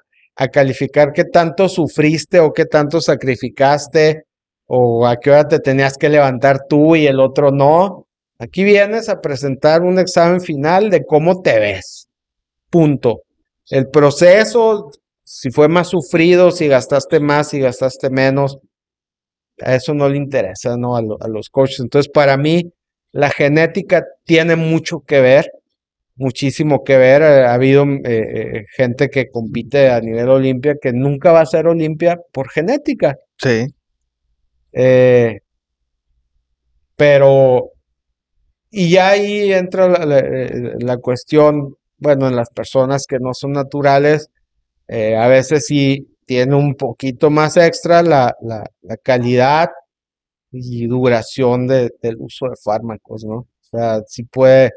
calificar qué tanto sufriste o qué tanto sacrificaste o a qué hora te tenías que levantar tú y el otro no. Aquí vienes a presentar un examen final de cómo te ves. Punto. El proceso, si fue más sufrido, si gastaste más, si gastaste menos, a eso no le interesa, ¿no? A, a los coaches. Entonces, para mí, la genética tiene mucho que ver, muchísimo que ver. Ha habido mm, eh, eh, gente que compite a nivel Olimpia que nunca va a ser Olimpia por genética. Sí. Eh, pero, y ya ahí entra la, cuestión, bueno, en las personas que no son naturales, a veces sí tiene un poquito más extra la calidad y duración de, del uso de fármacos, ¿no? O sea, si puede...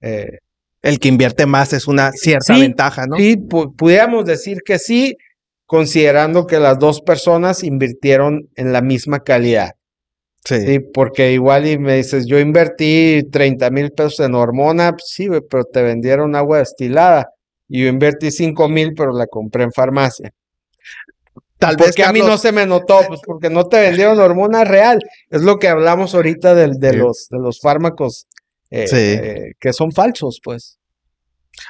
Eh, el que invierte más es una cierta ventaja, ¿no? Sí, pudiéramos decir que sí, considerando que las dos personas invirtieron en la misma calidad. Sí. porque igual y me dices, yo invertí 30 mil pesos en hormona, pues sí, pero te vendieron agua destilada. Y yo invertí 5 mil, pero la compré en farmacia. Tal vez que a mí no se me notó, pues porque no te vendieron hormona real. Es lo que hablamos ahorita de, de los, de los fármacos eh, eh, que son falsos, pues.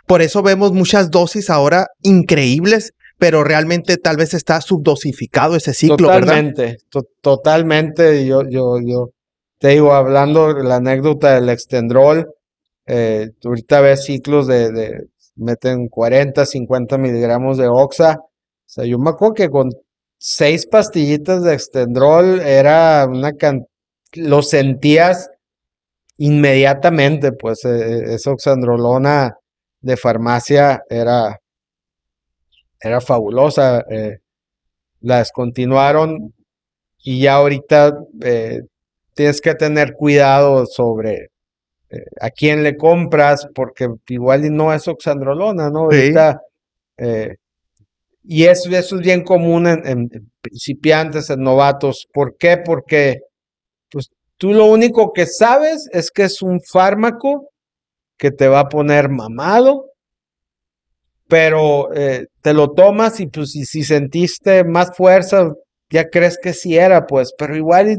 Por eso vemos muchas dosis ahora increíbles, pero realmente tal vez está subdosificado ese ciclo, totalmente, totalmente. Yo, yo, yo te digo, hablando de la anécdota del Extendrol, eh, ahorita ves ciclos de, de, meten 40, 50 miligramos de Oxa. O sea, yo me acuerdo que con seis pastillitas de Extendrol era una lo sentías inmediatamente, pues e-, e-, esa oxandrolona de farmacia era, era fabulosa. Eh, la descontinuaron y ya ahorita eh, tienes que tener cuidado sobre eh, a quién le compras, porque igual no es oxandrolona, ¿no? Ahorita y eso, es bien común en, principiantes, en novatos. ¿Por qué? Porque pues, tú lo único que sabes es que es un fármaco que te va a poner mamado, pero eh, te lo tomas y pues si sentiste más fuerza, ya crees que sí era, pues, pero igual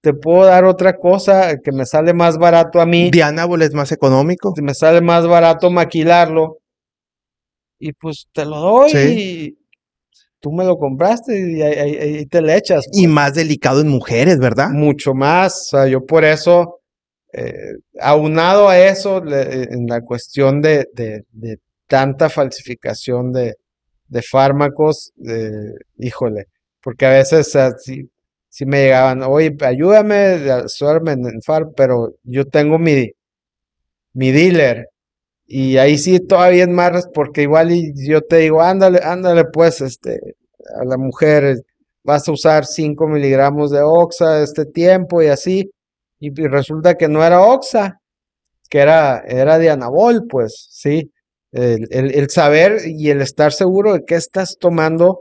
te puedo dar otra cosa que me sale más barato a mí. ¿es más económico. Me sale más barato maquilarlo y pues te lo doy y tú me lo compraste y ahí, te le echas. Y pues. más delicado en mujeres, ¿verdad? Mucho más. O sea, yo por eso, eh, aunado a eso, eh, en la cuestión de, de, tanta falsificación de, fármacos, eh, híjole, porque a veces si me llegaban, oye, ayúdame, suerme en pero yo tengo mi, mi dealer y ahí sí todavía en más porque igual yo te digo, ándale, ándale pues, este, a la mujer eh, vas a usar 5 miligramos de Oxa este tiempo y así. Y, resulta que no era Oxa, que era, era de anabol, pues, sí. El, saber y el estar seguro de qué estás tomando,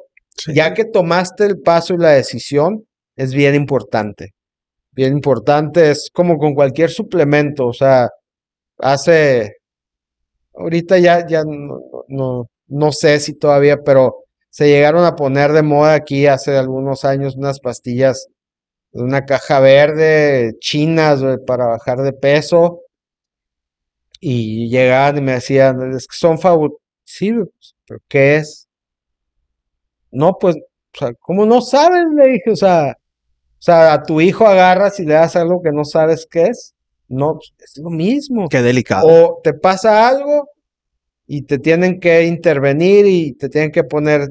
ya que tomaste el paso y la decisión, es bien importante. Bien importante, es como con cualquier suplemento, o sea, hace ahorita ya, ya no, no, sé si todavía, pero se llegaron a poner de moda aquí hace algunos años unas pastillas de una caja verde, chinas, para bajar de peso. Y llegaban y me decían, son favoritos. Sí, pues, pero ¿qué es? No, pues, o sea, ¿cómo no sabes? Le dije, o sea, o sea, a tu hijo agarras y le das algo que no sabes qué es. No, es lo mismo. Qué delicado. O te pasa algo y te tienen que intervenir y te tienen que poner,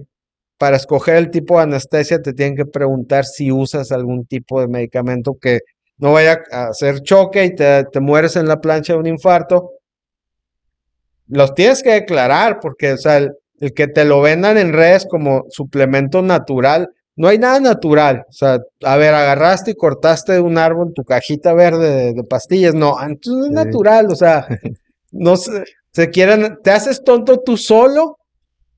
para escoger el tipo de anestesia, te tienen que preguntar si usas algún tipo de medicamento que no vaya a hacer choque y te, mueres en la plancha de un infarto. Los tienes que declarar porque, o sea, el, el que te lo vendan en redes como suplemento natural, no hay nada natural. O sea, a ver, agarraste y cortaste de un árbol tu cajita verde de, pastillas. No, entonces pues, es natural. O sea, no se, quieren, te haces tonto tú solo,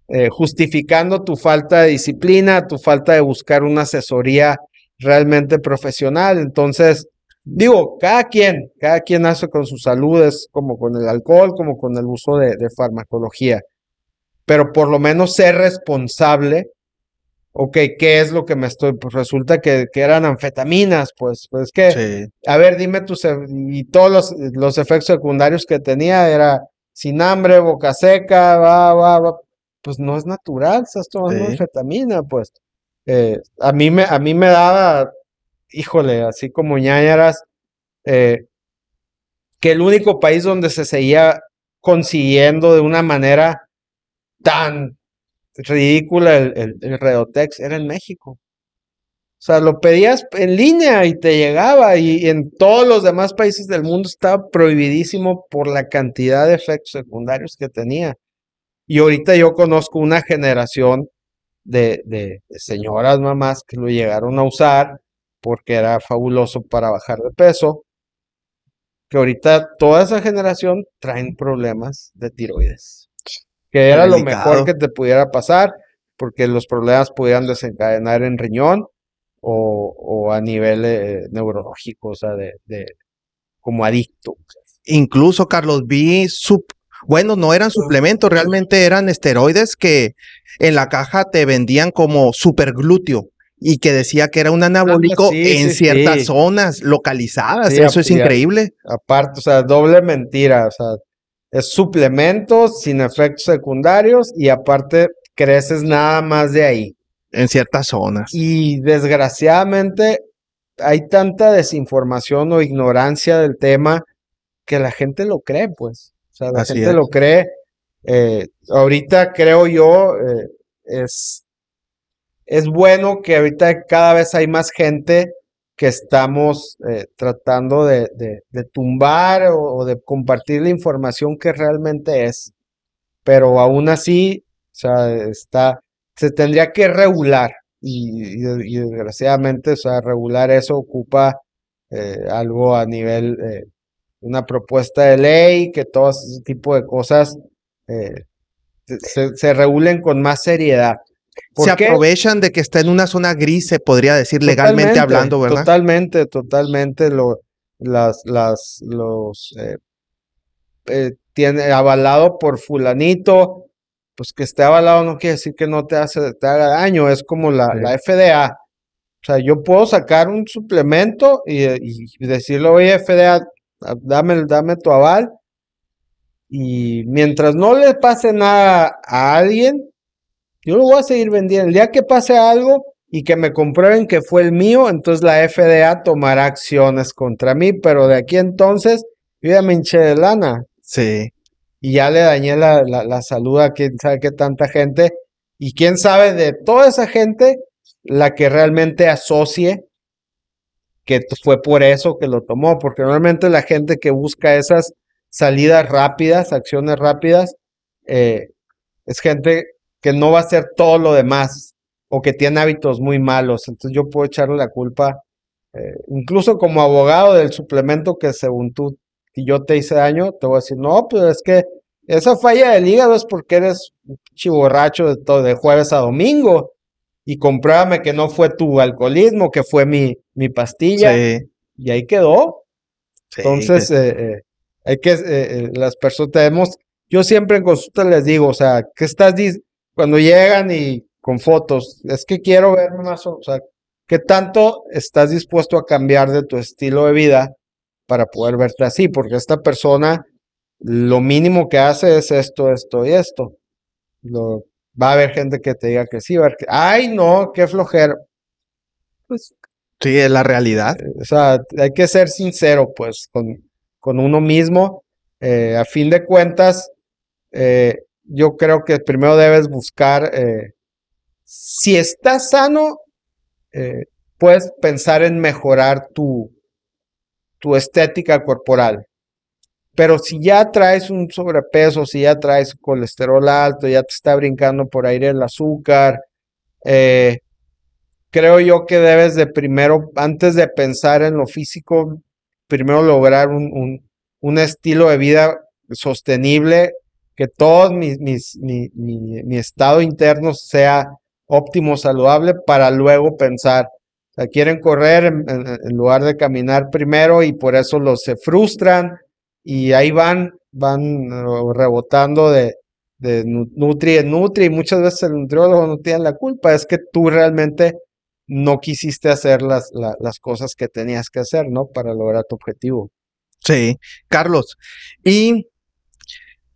eh, justificando tu falta de disciplina, tu falta de buscar una asesoría realmente profesional. Entonces, digo, cada quien, cada quien hace con su salud, es como con el alcohol, como con el uso de, de farmacología, pero por lo menos ser responsable ok, ¿qué es lo que me estoy? Pues resulta que, eran anfetaminas, pues, pues que, a ver, dime tus, e, y todos los, efectos secundarios que tenía era sin hambre, boca seca, va, va, va, pues no es natural, estás tomando anfetamina, pues. Eh, a, mí me, a mí me daba, híjole, así como ñañaras, eh, que el único país donde se seguía consiguiendo de una manera tan ridícula el, el, Redotex era en México. O sea, lo pedías en línea y te llegaba y en todos los demás países del mundo estaba prohibidísimo por la cantidad de efectos secundarios que tenía. Y ahorita yo conozco una generación de, de señoras mamás que lo llegaron a usar porque era fabuloso para bajar de peso, que ahorita toda esa generación traen problemas de tiroides que era lo mejor que te pudiera pasar, porque los problemas pudieran desencadenar en riñón o, a nivel eh, neurológico, o sea, de, como adicto. Incluso, Carlos, vi bueno, no eran suplementos, realmente eran esteroides que en la caja te vendían como superglúteo y que decía que era un anabólico ah, en ciertas zonas localizadas. Eso es increíble. Aparte, o sea, doble mentira. O sea, es suplementos sin efectos secundarios y aparte creces nada más de ahí. En ciertas zonas. Y desgraciadamente hay tanta desinformación o ignorancia del tema que la gente lo cree, pues. O sea, la gente lo cree. Eh, ahorita creo yo, eh, es, es bueno que ahorita cada vez hay más gente que estamos eh, tratando de, tumbar o, de compartir la información que realmente es. Pero aún así, o sea, está, se tendría que regular y, desgraciadamente, o sea, regular eso ocupa eh, algo a nivel, eh, una propuesta de ley, que todo ese tipo de cosas se regulen con más seriedad. Se aprovechan de que está en una zona gris, se podría decir legalmente hablando, ¿verdad? Totalmente, totalmente. Lo, las, las, los, eh, eh, tiene avalado por fulanito, pues que esté avalado no quiere decir que no te, hace, haga daño, es como la, la FDA. O sea, yo puedo sacar un suplemento y, decirle, oye, FDA, dame, dame tu aval. Y mientras no le pase nada a alguien, yo lo voy a seguir vendiendo. El día que pase algo y que me comprueben que fue el mío, entonces la FDA tomará acciones contra mí, pero de aquí entonces yo ya me hinché de lana. Sí. Y ya le dañé la, la, salud a quién sabe qué tanta gente. Y quién sabe de toda esa gente, la que realmente asocie que fue por eso que lo tomó, porque normalmente la gente que busca esas salidas rápidas, acciones rápidas, eh, es gente que no va a ser todo lo demás o que tiene hábitos muy malos. Entonces yo puedo echarle la culpa, eh, incluso como abogado del suplemento que según tú y yo te hice daño, te voy a decir, no, pero pues, es que esa falla del hígado es porque eres chiborracho de, todo, de jueves a domingo. Y compruébame que no fue tu alcoholismo, que fue mi, mi pastilla. Y ahí quedó. Entonces, eh, eh, hay que, las personas tenemos, yo siempre en consulta les digo, o sea, ¿qué estás, diciendo? cuando llegan y con fotos, es que quiero verme más, o sea, ¿qué tanto estás dispuesto a cambiar de tu estilo de vida para poder verte así? Porque esta persona lo mínimo que hace es esto, esto y esto. Lo, va a haber gente que te diga que sí, va a haber que, ay no, qué flojero. Pues, sí, es la realidad. O sea, hay que ser sincero, pues, con, con uno mismo. Eh, a fin de cuentas, eh, yo creo que primero debes buscar, eh, si estás sano, eh, puedes pensar en mejorar tu, tu estética corporal. Pero si ya traes un sobrepeso, si ya traes colesterol alto, ya te está brincando por aire el azúcar, eh, creo yo que debes de primero, antes de pensar en lo físico, primero lograr un, un, un estilo de vida sostenible que todo mi, estado interno sea óptimo, saludable, para luego pensar. O quieren correr en, lugar de caminar primero y por eso los se frustran y ahí van, van uh, rebotando de, de nutri en nutri. Y muchas veces el nutriólogo no tiene la culpa, es que tú realmente no quisiste hacer las, las cosas que tenías que hacer, ¿no? Para lograr tu objetivo. Sí, Carlos. Y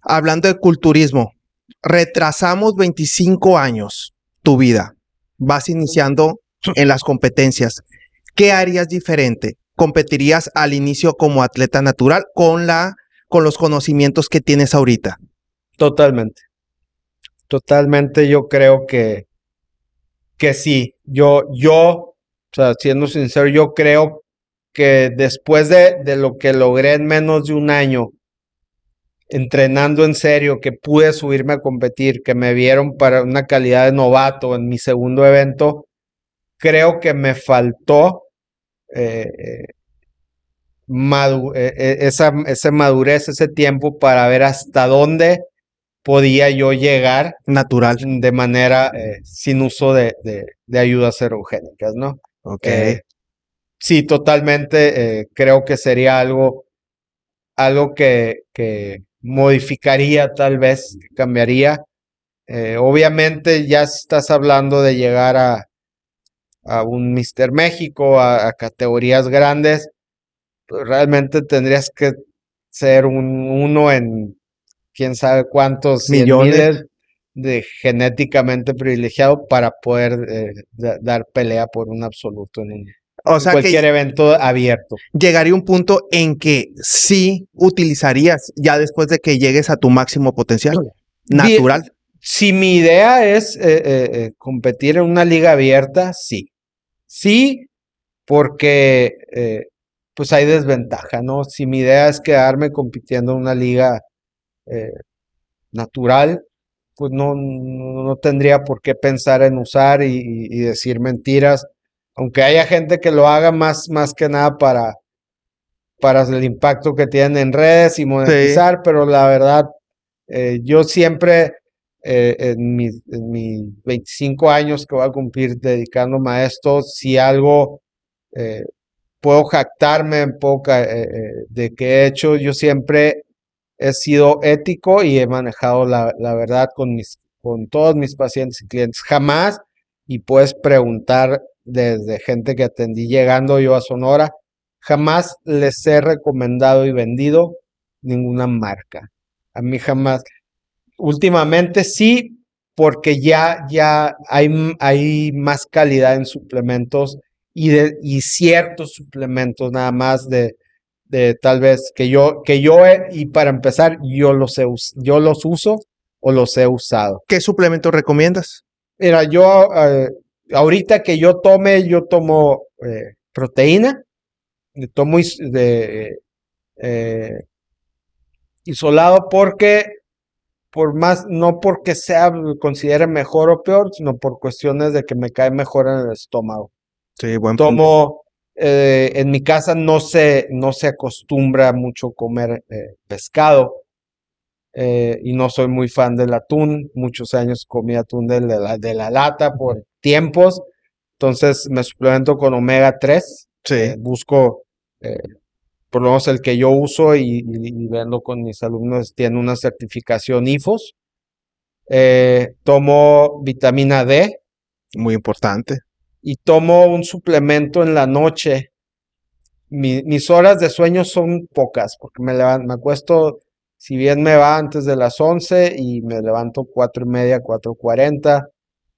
hablando de culturismo, retrasamos 25 años tu vida. Vas iniciando en las competencias. ¿Qué harías diferente? ¿Competirías al inicio como atleta natural con la con los conocimientos que tienes ahorita? Totalmente. Totalmente yo creo que que sí. Yo yo, siendo sincero, yo creo que después de, de lo que logré en menos de un año, entrenando en serio, que pude subirme a competir, que me vieron para una calidad de novato en mi segundo evento, creo que me faltó eh, eh, e, e, esa, madurez, ese tiempo para ver hasta dónde podía yo llegar natural de manera eh, sin uso de, de, ayudas erogénicas, ¿no? Ok. sí, totalmente. creo que sería algo, algo que, modificaría tal vez, cambiaría. Eh, obviamente ya estás hablando de llegar a, a un Mister México, a, categorías grandes. Pues, realmente tendrías que ser un, uno en quién sabe cuántos millones de genéticamente privilegiado para poder eh, dar pelea por un absoluto en, o cualquier evento abierto. Llegaría un punto en que sí utilizarías ya después de que llegues a tu máximo potencial natural. si mi idea es eh, eh, eh, competir en una liga abierta, sí. Sí, porque pues hay desventaja, ¿no? Si mi idea es quedarme compitiendo en una liga natural, pues no, no, tendría por qué pensar en usar y decir mentiras aunque haya gente que lo haga más, más que nada para, para el impacto que tienen en redes y monetizar, pero la verdad, eh, yo siempre eh, en, mis, 25 años que voy a cumplir dedicándome a esto, si algo eh, puedo jactarme en poca de que he hecho, yo siempre he sido ético y he manejado la, la verdad con, mis, con todos mis pacientes y clientes. Jamás, y puedes preguntar desde gente que atendí llegando yo a Sonora, jamás les he recomendado y vendido ninguna marca. A mí jamás. Últimamente sí, porque ya, ya hay, hay más calidad en suplementos y, de, y ciertos suplementos nada más de, de tal vez que yo, que yo he, y para empezar, yo los, yo los uso o los he usado. ¿Qué suplemento recomiendas? era yo eh, ahorita que yo tome, yo tomo eh, proteína, eh, tomo de, eh, isolado porque, por más, no porque sea, considere mejor o peor, sino por cuestiones de que me cae mejor en el estómago. Sí, buen tomo, en mi casa no se, no se acostumbra mucho comer pescado. y no soy muy fan del atún. Muchos años comí atún de la, de la lata por, tiempos. Entonces me suplemento con omega 3. Sí. Eh, busco, eh, por lo menos el que yo uso y, y, vendo con mis alumnos, tiene una certificación IFOS. Eh, tomo vitamina D. Muy importante. Y tomo un suplemento en la noche. mis horas de sueño son pocas, porque me, levanto, me acuesto, si bien me va antes de las 11 y me levanto 4 y media, 4.40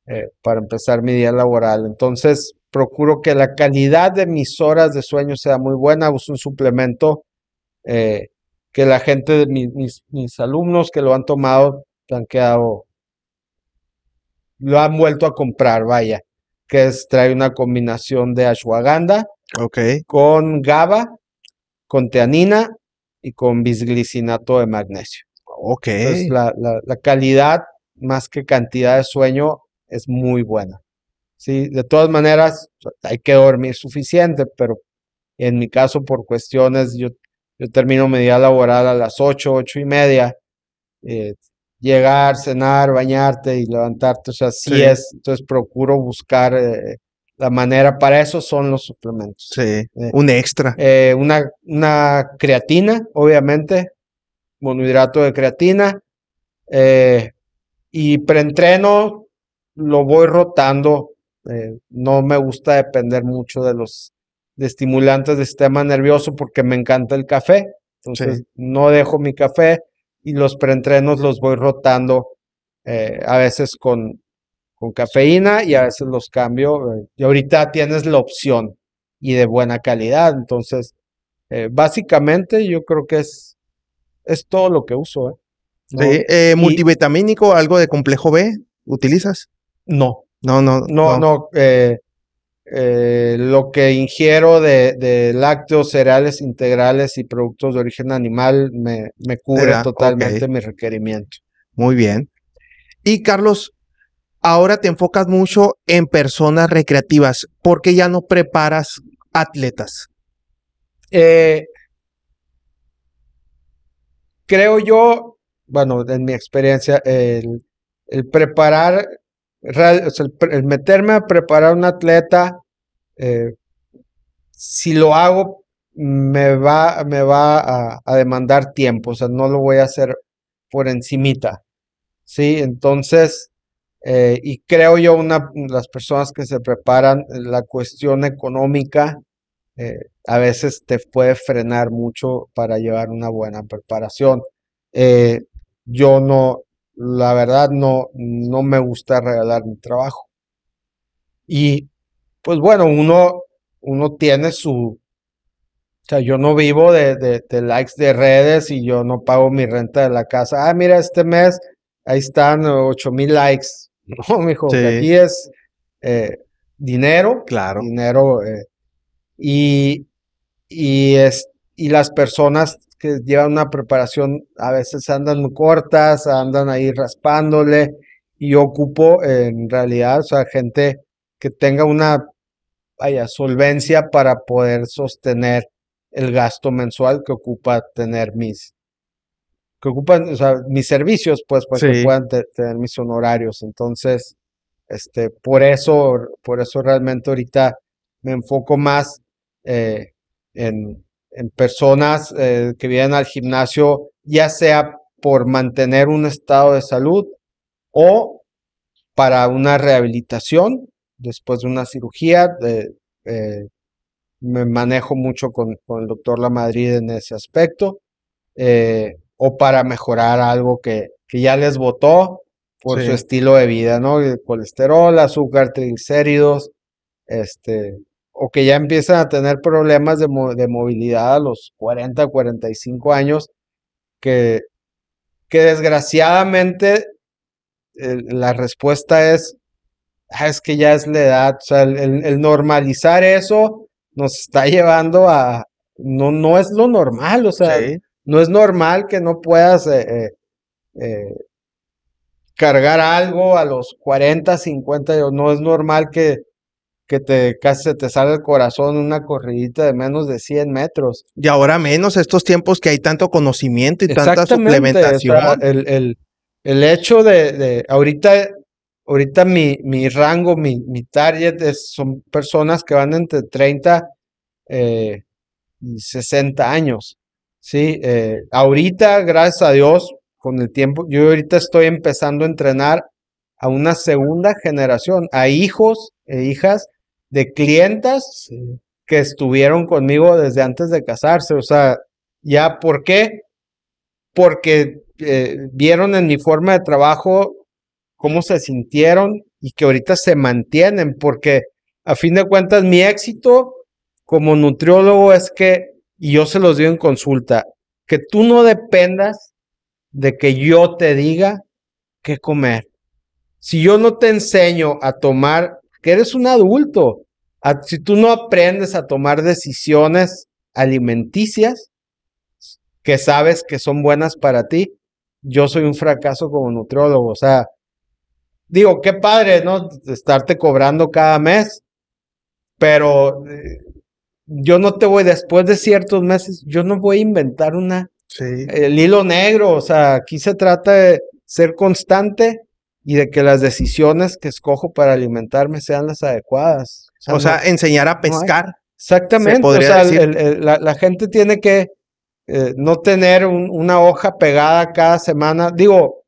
eh, para empezar mi día laboral. Entonces, procuro que la calidad de mis horas de sueño sea muy buena, uso un suplemento eh, que la gente, mis, mis, alumnos que lo han tomado, han quedado, lo han vuelto a comprar, vaya, que es, trae una combinación de ashwagandha con GABA, con teanina y con bisglicinato de magnesio. Ok. la, la calidad más que cantidad de sueño es muy buena. Sí, de todas maneras, hay que dormir suficiente, pero en mi caso, por cuestiones, yo, yo termino mi día laboral a las 8, 8 y media. Eh, llegar, cenar, bañarte y levantarte, o sea, es, entonces procuro buscar eh, la manera, para eso son los suplementos. Sí, eh, un extra. una, una creatina, obviamente, monohidrato de creatina, y preentreno lo voy rotando. Eh, no me gusta depender mucho de los de estimulantes de sistema nervioso porque me encanta el café. Entonces no dejo mi café y los preentrenos los voy rotando eh, a veces con, con, cafeína y a veces los cambio. Eh, y ahorita tienes la opción y de buena calidad. Entonces, básicamente yo creo que es, es todo lo que uso. multivitamínico, algo de complejo B, ¿utilizas? No. No, no, no, no. Eh, eh, lo que ingiero de, lácteos, cereales integrales y productos de origen animal me, me cubre totalmente mi requerimiento. Muy bien. Y Carlos, ahora te enfocas mucho en personas recreativas. ¿Por qué ya no preparas atletas? Eh, creo yo, bueno, en mi experiencia, el preparar el, meterme a preparar un atleta, eh, si lo hago, me va, me va a, demandar tiempo, o sea, no lo voy a hacer por encimita, ¿sí? Entonces, eh, y creo yo, una, las personas que se preparan, la cuestión económica eh, a veces te puede frenar mucho para llevar una buena preparación. yo no, la verdad no, no me gusta regalar mi trabajo. Y pues bueno, uno, uno tiene su... O sea, yo no vivo de, likes de redes y yo no pago mi renta de la casa. Ah, mira, este mes ahí están 8 mil likes. No, mijo, aquí es eh, dinero. Claro. Dinero. Eh". y, y, es, y las personas que llevan una preparación, a veces andan muy cortas, andan ahí raspándole, y ocupo en realidad, o sea, gente que tenga una vaya, solvencia para poder sostener el gasto mensual que ocupa tener mis que ocupan, o sea, mis servicios, pues, para que puedan tener mis honorarios. Entonces, este, por eso, por eso realmente ahorita me enfoco más eh, en, en personas eh, que vienen al gimnasio, ya sea por mantener un estado de salud o para una rehabilitación después de una cirugía. Eh, me manejo mucho con, el doctor La Madrid en ese aspecto, eh, o para mejorar algo que, que ya les votó por su estilo de vida, ¿no? colesterol, azúcar, triglicéridos, este, o que ya empiezan a tener problemas de, movilidad a los 40, 45 años, que, que desgraciadamente la respuesta es, ah, es que ya es la edad, o sea, el, normalizar eso nos está llevando a, no, no es lo normal, o sea, no es normal que no puedas eh, eh, eh, cargar algo a los 40, 50, no es normal que que te casi se te sale el corazón una corridita de menos de 100 metros. Y ahora menos estos tiempos que hay tanto conocimiento y tanta suplementación. el, el, hecho de, ahorita, ahorita mi, mi rango, mi, target son personas que van entre 30 eh, y 60 años. Sí, eh, ahorita, gracias a Dios, con el tiempo, yo ahorita estoy empezando a entrenar a una segunda generación, a hijos e hijas de clientas que estuvieron conmigo desde antes de casarse. O sea, ¿ya por qué? Porque eh, vieron en mi forma de trabajo cómo se sintieron y que ahorita se mantienen, porque a fin de cuentas mi éxito como nutriólogo es que, y yo se los digo en consulta, que tú no dependas de que yo te diga qué comer. Si yo no te enseño a tomar que eres un adulto. si tú no aprendes a tomar decisiones alimenticias que sabes que son buenas para ti, yo soy un fracaso como nutriólogo. O sea, digo, qué padre, ¿no? Estarte cobrando cada mes, pero eh, yo no te voy, después de ciertos meses, yo no voy a inventar una, el hilo negro, o sea, aquí se trata de ser constante y de que las decisiones que escojo para alimentarme sean las adecuadas. O sea, enseñar a pescar. Exactamente. o sea, la, gente tiene que eh, no tener una hoja pegada cada semana. Digo,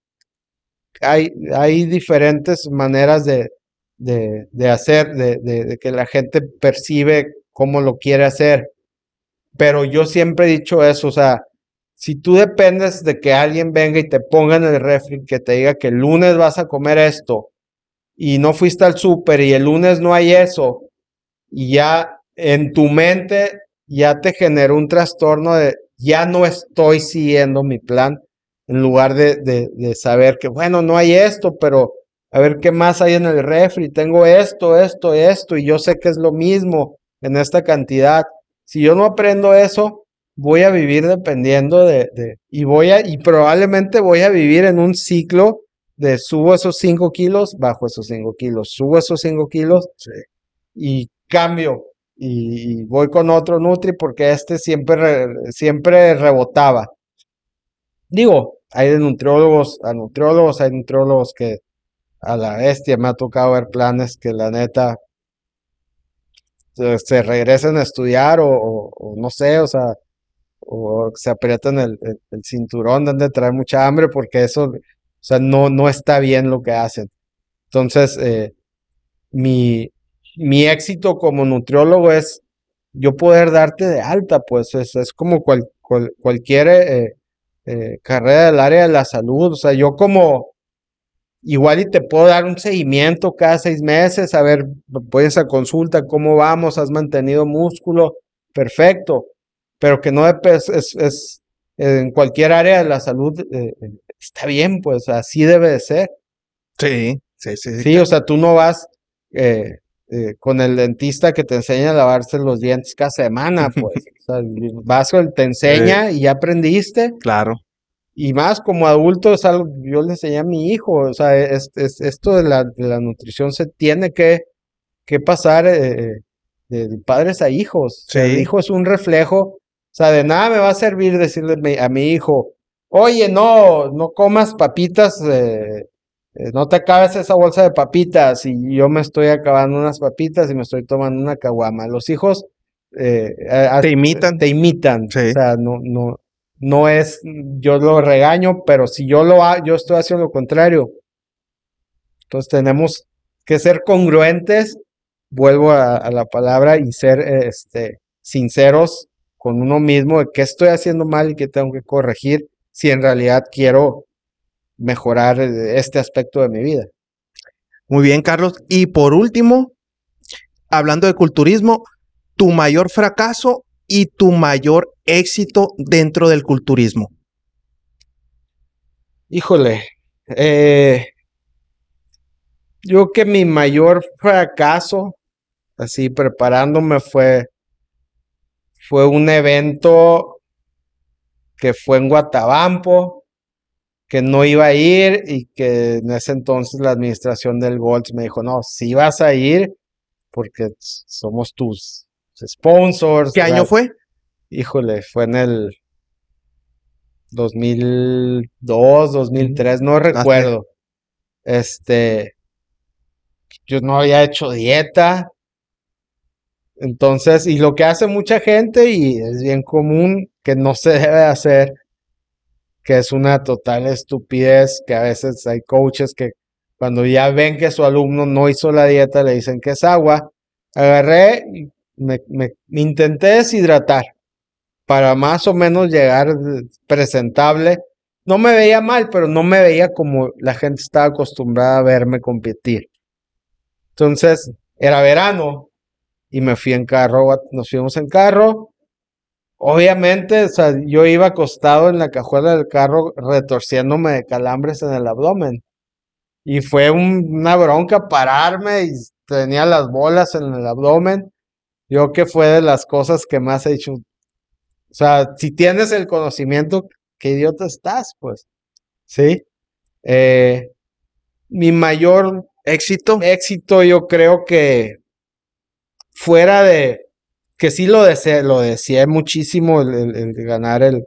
hay, hay diferentes maneras de, de, hacer, de, de, que la gente percibe cómo lo quiere hacer. Pero yo siempre he dicho eso, o sea, si tú dependes de que alguien venga y te ponga en el refri, que te diga que el lunes vas a comer esto y no fuiste al súper y el lunes no hay eso, y ya en tu mente ya te generó un trastorno de ya no estoy siguiendo mi plan, en lugar de, de, de saber que, bueno, no hay esto, pero a ver qué más hay en el refri, tengo esto, esto, esto, y yo sé que es lo mismo en esta cantidad. Si yo no aprendo eso, voy a vivir dependiendo de, y voy a, y probablemente voy a vivir en un ciclo de subo esos 5 kilos, bajo esos 5 kilos, subo esos 5 kilos y cambio y, voy con otro Nutri porque este siempre, siempre rebotaba. Digo, hay de nutriólogos a nutriólogos, hay nutriólogos que a la bestia me ha tocado ver planes que la neta se, regresen a estudiar o no sé, o sea, o se aprietan el, el, cinturón, donde trae mucha hambre, porque eso, o sea, no, no está bien lo que hacen. Entonces, eh, mi, mi éxito como nutriólogo es yo poder darte de alta, pues es, es como cualquier eh, eh, carrera del área de la salud, o sea, yo como igual y te puedo dar un seguimiento cada seis meses, a ver, puedes a consulta, cómo vamos, has mantenido músculo, perfecto, pero que no pues, es, en cualquier área de la salud, eh, eh, está bien, pues así debe de ser. Sí, sí, sí. Sí, o sea, tú no vas eh, con el dentista que te enseña a lavarse los dientes cada semana, pues. o sea, vas con te enseña y ya aprendiste. Claro. Y más como adulto es algo, yo le enseñé a mi hijo, o sea, esto de la, nutrición se tiene que, que pasar de padres a hijos. el hijo es un reflejo o sea, de nada me va a servir decirle a mi hijo, oye, no, no comas papitas, eh, eh, no te acabes esa bolsa de papitas y yo me estoy acabando unas papitas y me estoy tomando una caguama. Los hijos eh, te imitan. Te imitan. O sea, no, no, no es, yo lo regaño, pero si yo lo, yo estoy haciendo lo contrario. Entonces tenemos que ser congruentes, vuelvo a, a la palabra, y ser este, sinceros con uno mismo de qué estoy haciendo mal y qué tengo que corregir si en realidad quiero mejorar eh, este aspecto de mi vida. Muy bien, Carlos. Y por último, hablando de culturismo, tu mayor fracaso y tu mayor éxito dentro del culturismo. Híjole, eh, yo que mi mayor fracaso, así preparándome, fue fue un evento que fue en Guatabampo, que no iba a ir y que en ese entonces la administración del Golds me dijo, no, si sí vas a ir porque somos tus sponsors. ¿Qué año fue? Híjole, fue en el 2002, 2003, no ah, recuerdo. Este, yo no había hecho dieta, entonces, y lo que hace mucha gente y es bien común que no se debe hacer, que es una total estupidez, que a veces hay coaches que cuando ya ven que su alumno no hizo la dieta, le dicen que es agua. Agarré me, intenté deshidratar para más o menos llegar presentable. No me veía mal, pero no me veía como la gente estaba acostumbrada a verme competir. Entonces, era verano, y me fui en carro, nos fuimos en carro. Obviamente, o sea, yo iba acostado en la cajuela del carro retorciéndome de calambres en el abdomen. Y fue una bronca pararme y tenía las bolas en el abdomen. Yo que fue de las cosas que más he hecho. O sea, si tienes el conocimiento, qué idiota estás, pues. ¿Sí? Eh, mi mayor éxito. Éxito yo creo que fuera de que sí lo deseé, lo deseé muchísimo el, ganar el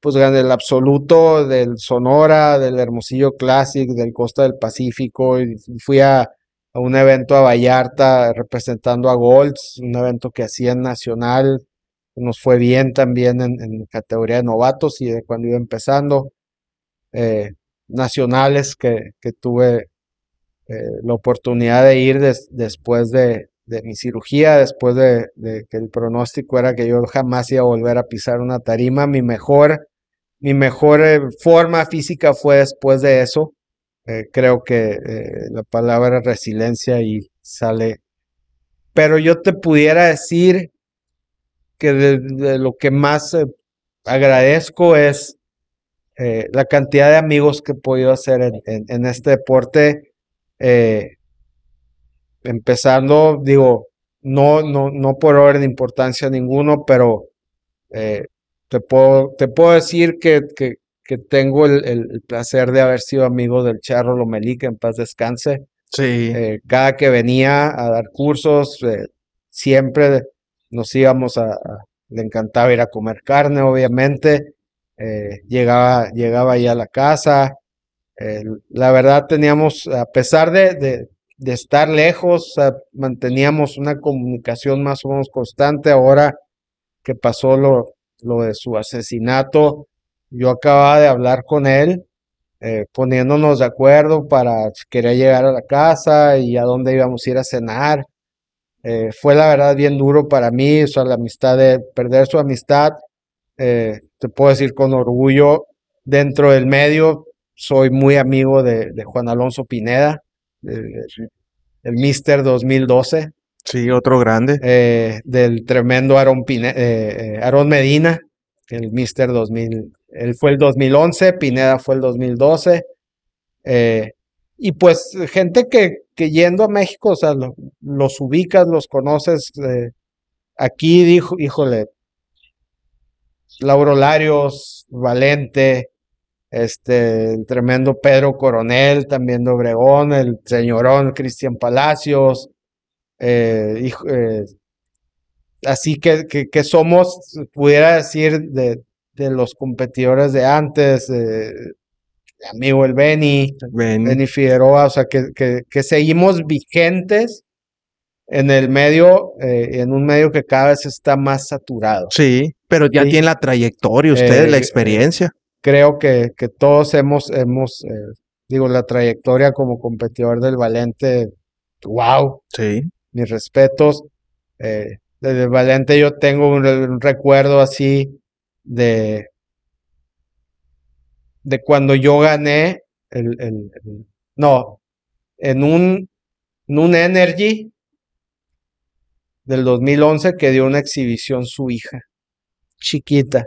pues ganar el absoluto del Sonora, del Hermosillo Classic, del Costa del Pacífico, fui a, un evento a Vallarta representando a Golds, un evento que hacían nacional, nos fue bien también en, categoría de novatos y de cuando iba empezando, eh, nacionales que, que tuve eh, la oportunidad de ir después de, de mi cirugía, después de, que el pronóstico era que yo jamás iba a volver a pisar una tarima, mi mejor, mi mejor eh, forma física fue después de eso. Eh, creo que eh, la palabra resiliencia y sale. Pero yo te pudiera decir que de, lo que más agradezco es la cantidad de amigos que he podido hacer en, este deporte empezando, digo, no, no, no por orden de importancia ninguno, pero eh, te, puedo, te puedo decir que, que, tengo el, placer de haber sido amigo del Charro Lomelí, en paz descanse. Sí. Eh, cada que venía a dar cursos, eh, siempre nos íbamos a, le encantaba ir a comer carne, obviamente. llegaba, llegaba ahí a la casa. la verdad teníamos, a pesar de de estar lejos, manteníamos una comunicación más o menos constante. Ahora que pasó lo, lo de su asesinato, yo acababa de hablar con él, eh, poniéndonos de acuerdo para si quería llegar a la casa y a dónde íbamos a ir a cenar. Eh, fue la verdad bien duro para mí, o sea, la amistad de perder su amistad, eh, te puedo decir con orgullo, dentro del medio soy muy amigo de, de Juan Alonso Pineda, el, Mister 2012. Sí, otro grande. Eh, del tremendo Aaron, pineda eh, eh, Aaron Medina, el Mister 2000. Él fue el 2011, Pineda fue el 2012. y pues gente que, que, yendo a México, o sea, los ubicas, los conoces. aquí dijo, híjole, Lauro Larios, Valente, este, el tremendo Pedro Coronel, también de Obregón, el señorón Cristian Palacios, eh, eh, así que, que, somos, pudiera decir, de, de los competidores de antes, amigo el Beni, Benny, Figueroa, o sea, que, que, seguimos vigentes en el medio, eh, en un medio que cada vez está más saturado. Sí, pero ya tiene la trayectoria, usted, la experiencia creo que, todos hemos, eh, digo, la trayectoria como competidor del Valente, wow. Sí. Mis respetos. Eh, desde Valente yo tengo un, recuerdo así de, de cuando yo gané el, no, en un, en un Energy del 2011 que dio una exhibición su hija, chiquita.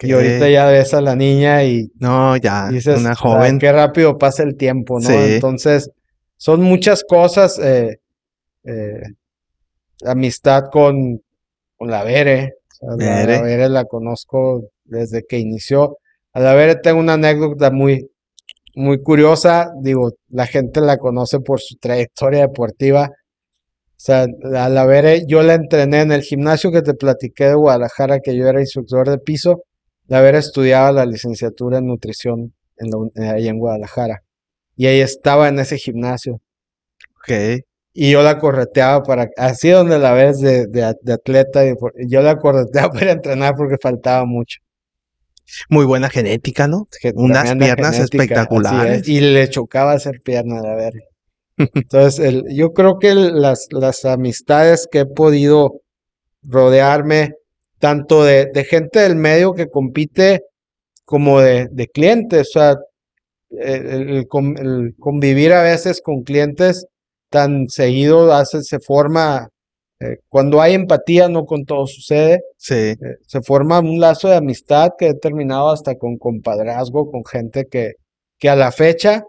Y ahorita ya ves a la niña y. No, ya. Dices, una ah, joven. Qué rápido pasa el tiempo, ¿no? Entonces, son muchas cosas. Eh, eh, amistad con, la Vere. La, la Vere la conozco desde que inició. A la Vere tengo una anécdota muy, muy curiosa. Digo, la gente la conoce por su trayectoria deportiva. O sea, a la Vere yo la entrené en el gimnasio que te platiqué de Guadalajara, que yo era instructor de piso de haber estudiado la licenciatura en nutrición en eh, ahí en Guadalajara. Y ahí estaba en ese gimnasio. Ok. Y yo la correteaba para, así donde la ves de, atleta, yo la correteaba para entrenar porque faltaba mucho. Muy buena genética, ¿no? Unas piernas espectaculares. y le chocaba hacer pierna, a ver. Entonces, yo creo que las, las amistades que he podido rodearme tanto de, gente del medio que compite como de, clientes. O sea, el, convivir a veces con clientes tan seguido hace, se forma, eh, cuando hay empatía, no con todo sucede, se eh, se forma un lazo de amistad que he terminado hasta con compadrazgo, con gente que, que a la fecha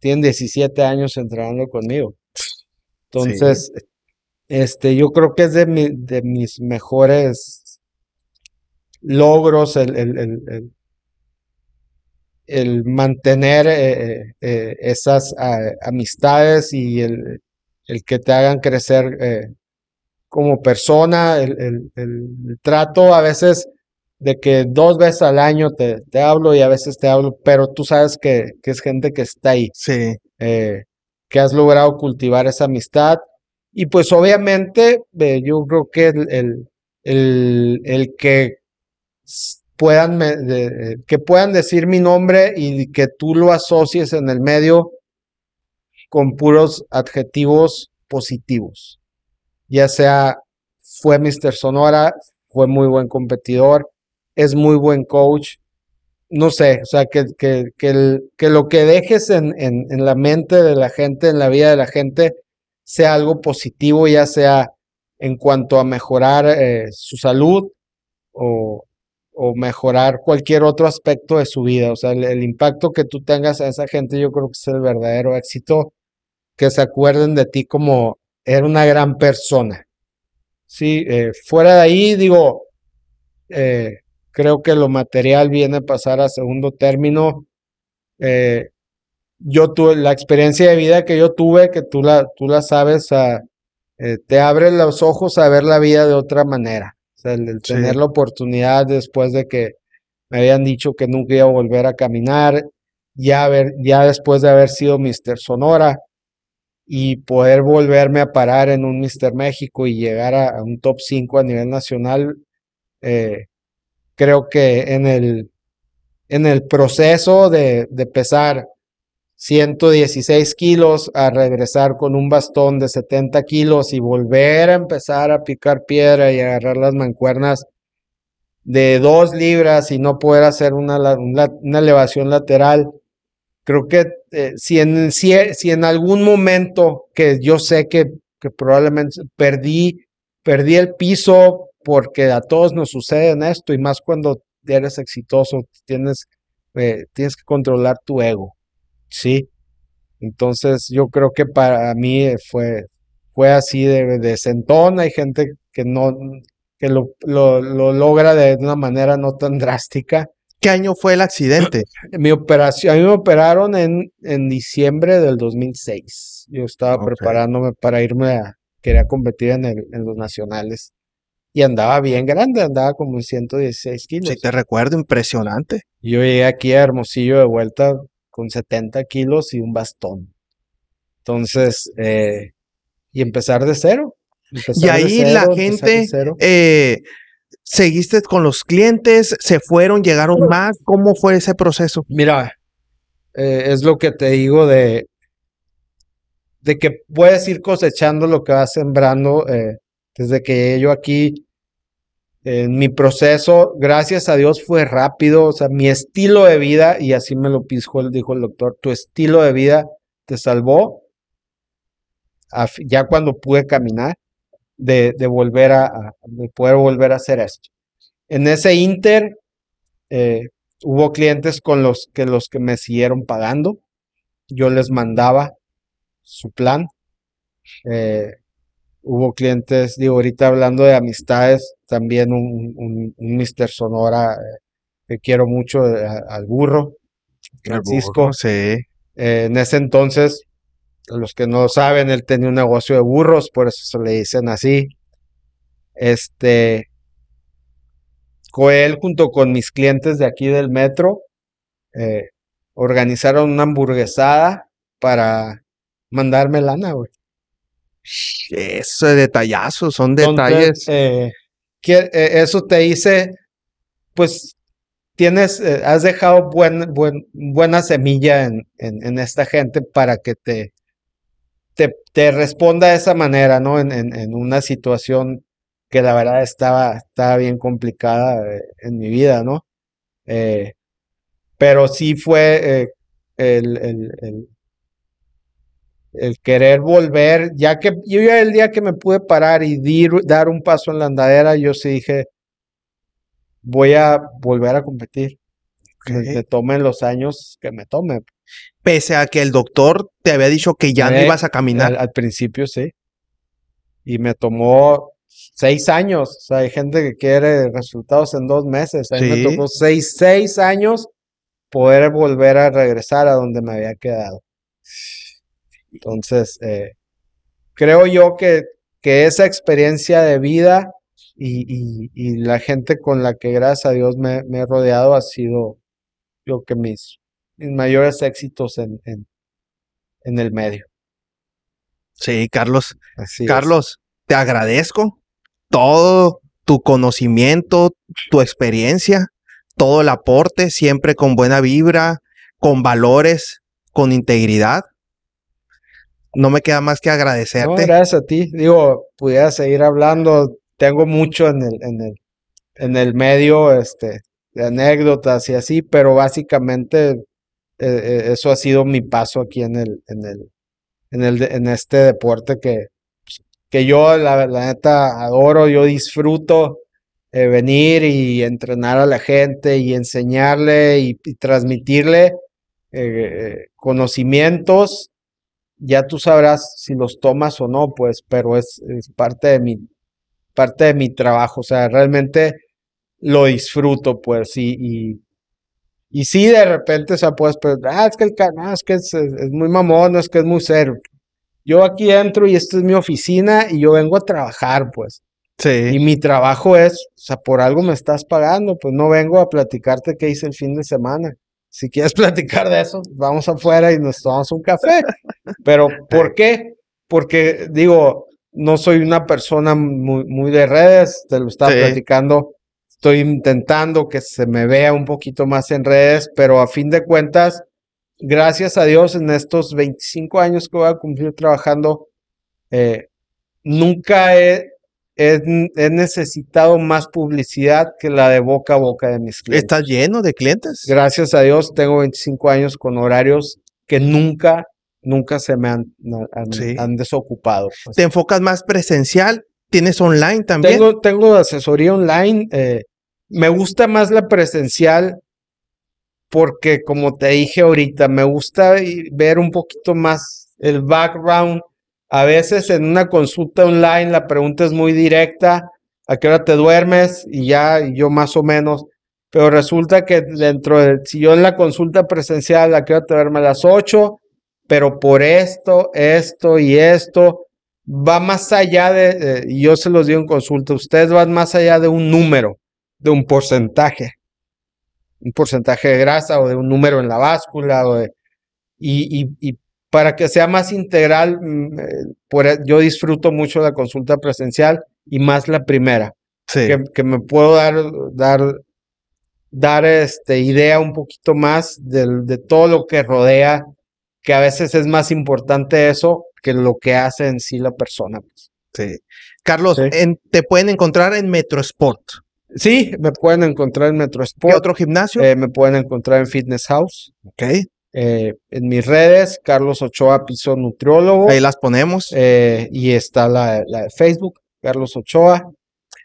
tienen 17 años entrenando conmigo. Entonces, este, yo creo que es de, mis mejores logros el, mantener eh, eh, eh, esas amistades y el, que te hagan crecer como persona, el, trato a veces de que dos veces al año te, hablo y a veces te hablo, pero tú sabes que, que es gente que está ahí. Sí. que has logrado cultivar esa amistad y pues obviamente eh, yo creo que el, el, que puedan, eh, que puedan decir mi nombre y que tú lo asocies en el medio con puros adjetivos positivos. Ya sea fue Mr. Sonora, fue muy buen competidor, es muy buen coach. No sé, o sea, que, lo que dejes en, la mente de la gente, en la vida de la gente, sea algo positivo, ya sea en cuanto a mejorar eh, su salud o, mejorar cualquier otro aspecto de su vida. O sea, el, impacto que tú tengas a esa gente yo creo que es el verdadero éxito, que se acuerden de ti como era una gran persona. Sí, eh, fuera de ahí digo, eh, creo que lo material viene a pasar a segundo término yo tuve la experiencia de vida que yo tuve, que tú la, tú la sabes, eh, te abre los ojos a ver la vida de otra manera. el, tener la oportunidad después de que me habían dicho que nunca iba a volver a caminar, ya, ya después de haber sido Mister Sonora y poder volverme a parar en un Mister México y llegar a, un top 5 a nivel nacional, eh, creo que en el, en el proceso de, de pesar 116 kilos a regresar con un bastón de 70 kilos y volver a empezar a picar piedra y agarrar las mancuernas de dos libras y no poder hacer una, una, elevación lateral. Creo que eh, si, en, si, en algún momento que yo sé que, que probablemente perdí, perdí el piso porque a todos nos sucede en esto y más cuando eres exitoso, tienes, eh, tienes que controlar tu ego Sí. Entonces yo creo que para mí eh, fue, fue así de, de sentón. Hay gente que no que lo, lo, logra de una manera no tan drástica. ¿Qué año fue el accidente? Mi operación, a mí me operaron en, en diciembre del 2006. Yo estaba preparándome para irme a, quería competir en, el, en los nacionales. Y andaba bien grande, andaba como en 116 kilos. Si te recuerdo, impresionante. Yo llegué aquí a Hermosillo de vuelta con 70 kilos y un bastón. Entonces, eh, y empezar de cero. y ahí la gente, eh, seguiste con los clientes, se fueron, llegaron más. ¿Cómo fue ese proceso? Mira, eh, es lo que te digo de, de que puedes ir cosechando lo que vas sembrando. desde que yo aquí en mi proceso, gracias a Dios, fue rápido. O sea, mi estilo de vida, y así me lo pisó, dijo el doctor, tu estilo de vida te salvó. ya cuando pude caminar, de, volver a, de poder volver a hacer esto. En ese inter, eh, hubo clientes con los que, los que me siguieron pagando. Yo les mandaba su plan. Eh, hubo clientes, digo, ahorita hablando de amistades, también un, un, Mr. Sonora eh, que quiero mucho, eh, al burro, Francisco. sí. Eh, en ese entonces, los que no saben, él tenía un negocio de burros, por eso se le dicen así. Este, Coel junto con mis clientes de aquí del metro, organizaron una hamburguesada para mandarme lana, güey. Ese detallazo, son detalles. Eh, eh, eso te dice, pues tienes, eh, has dejado buena semilla en, esta gente para que te, te, responda de esa manera, ¿no? En, una situación que la verdad estaba, estaba, bien complicada en mi vida, ¿no? pero sí fue el, el querer volver, ya que yo ya el día que me pude parar y dar un paso en la andadera, yo sí dije, voy a volver a competir. Que, te tomen los años que me tomen. Pese a que el doctor te había dicho que ya no eh, ibas a caminar. Al, principio sí. Y me tomó seis años. O sea, hay gente que quiere resultados en dos meses. A mí me tomó seis, seis años poder volver a regresar a donde me había quedado. Entonces, eh, creo yo que, que, esa experiencia de vida y, la gente con la que, gracias a Dios, me, he rodeado ha sido, lo que mis, mayores éxitos en, en, el medio. Sí, Carlos. Carlos, te agradezco todo tu conocimiento, tu experiencia, todo el aporte, siempre con buena vibra, con valores, con integridad no me queda más que agradecerte. gracias a ti. Digo, pudiera seguir hablando. Tengo mucho en el, en el, en el medio este, de anécdotas y así, pero básicamente eh, eh, eso ha sido mi paso aquí en el, en el, en el, en este deporte que, que yo la, neta adoro, yo disfruto eh, venir y entrenar a la gente y enseñarle y, y transmitirle conocimientos ya tú sabrás si los tomas o no, pues, pero es, parte de mi, parte de mi trabajo, o sea, realmente lo disfruto, pues, y, y, sí, de repente, o sea, pues, ah, es que el canal, ah, es que muy mamón, es que es muy serio. Yo aquí entro y esta es mi oficina y yo vengo a trabajar, pues. Sí. Y mi trabajo es, o sea, por algo me estás pagando, pues no vengo a platicarte qué hice el fin de semana si quieres platicar de eso, vamos afuera y nos tomamos un café. Pero ¿por qué? Porque digo, no soy una persona muy, muy de redes, te lo estaba platicando. Estoy intentando que se me vea un poquito más en redes, pero a fin de cuentas, gracias a Dios, en estos 25 años que voy a cumplir trabajando, eh, nunca he He necesitado más publicidad que la de boca a boca de mis clientes. ¿Estás lleno de clientes. Gracias a Dios, tengo 25 años con horarios que nunca, nunca se me han, desocupado. Pues. ¿Te enfocas más presencial? ¿Tienes online también? Tengo, tengo asesoría online. Eh, me gusta más la presencial porque, como te dije ahorita, me gusta ver un poquito más el background a veces en una consulta online la pregunta es muy directa, ¿a qué hora te duermes? Y ya yo más o menos, pero resulta que dentro de, si yo en la consulta presencial, ¿a qué hora te duermes? A las 8, pero por esto, esto y esto, va más allá de, yo se los digo en consulta, ustedes van más allá de un número, de un porcentaje, un porcentaje de grasa o de un número en la báscula o de, y, y, y, para que sea más integral, mm, eh, e, yo disfruto mucho la consulta presencial y más la primera, que, me puedo dar, dar, dar este, idea un poquito más de, todo lo que rodea, que a veces es más importante eso que lo que hace en sí la persona. Pues. Sí. Carlos, te pueden encontrar en Metrosport. Sí, me pueden encontrar en Metrosport. ¿Qué otro gimnasio? Eh, me pueden encontrar en Fitness House. Ok. Eh, en mis redes, Carlos Ochoa Piso Nutriólogo. Ahí las ponemos. Eh, y está la, de Facebook, Carlos Ochoa.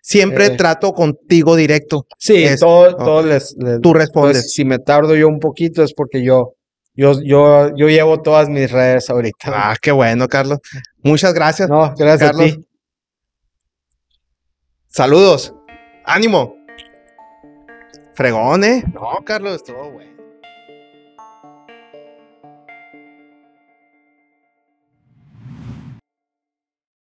Siempre eh, trato contigo directo. Sí, todo, les, Tú respondes. Pues, si me tardo yo un poquito es porque yo, yo, yo, yo llevo todas mis redes ahorita. Ah, qué bueno, Carlos. Muchas gracias. No, gracias Carlos. Saludos. Ánimo. fregones, No, Carlos, todo, bueno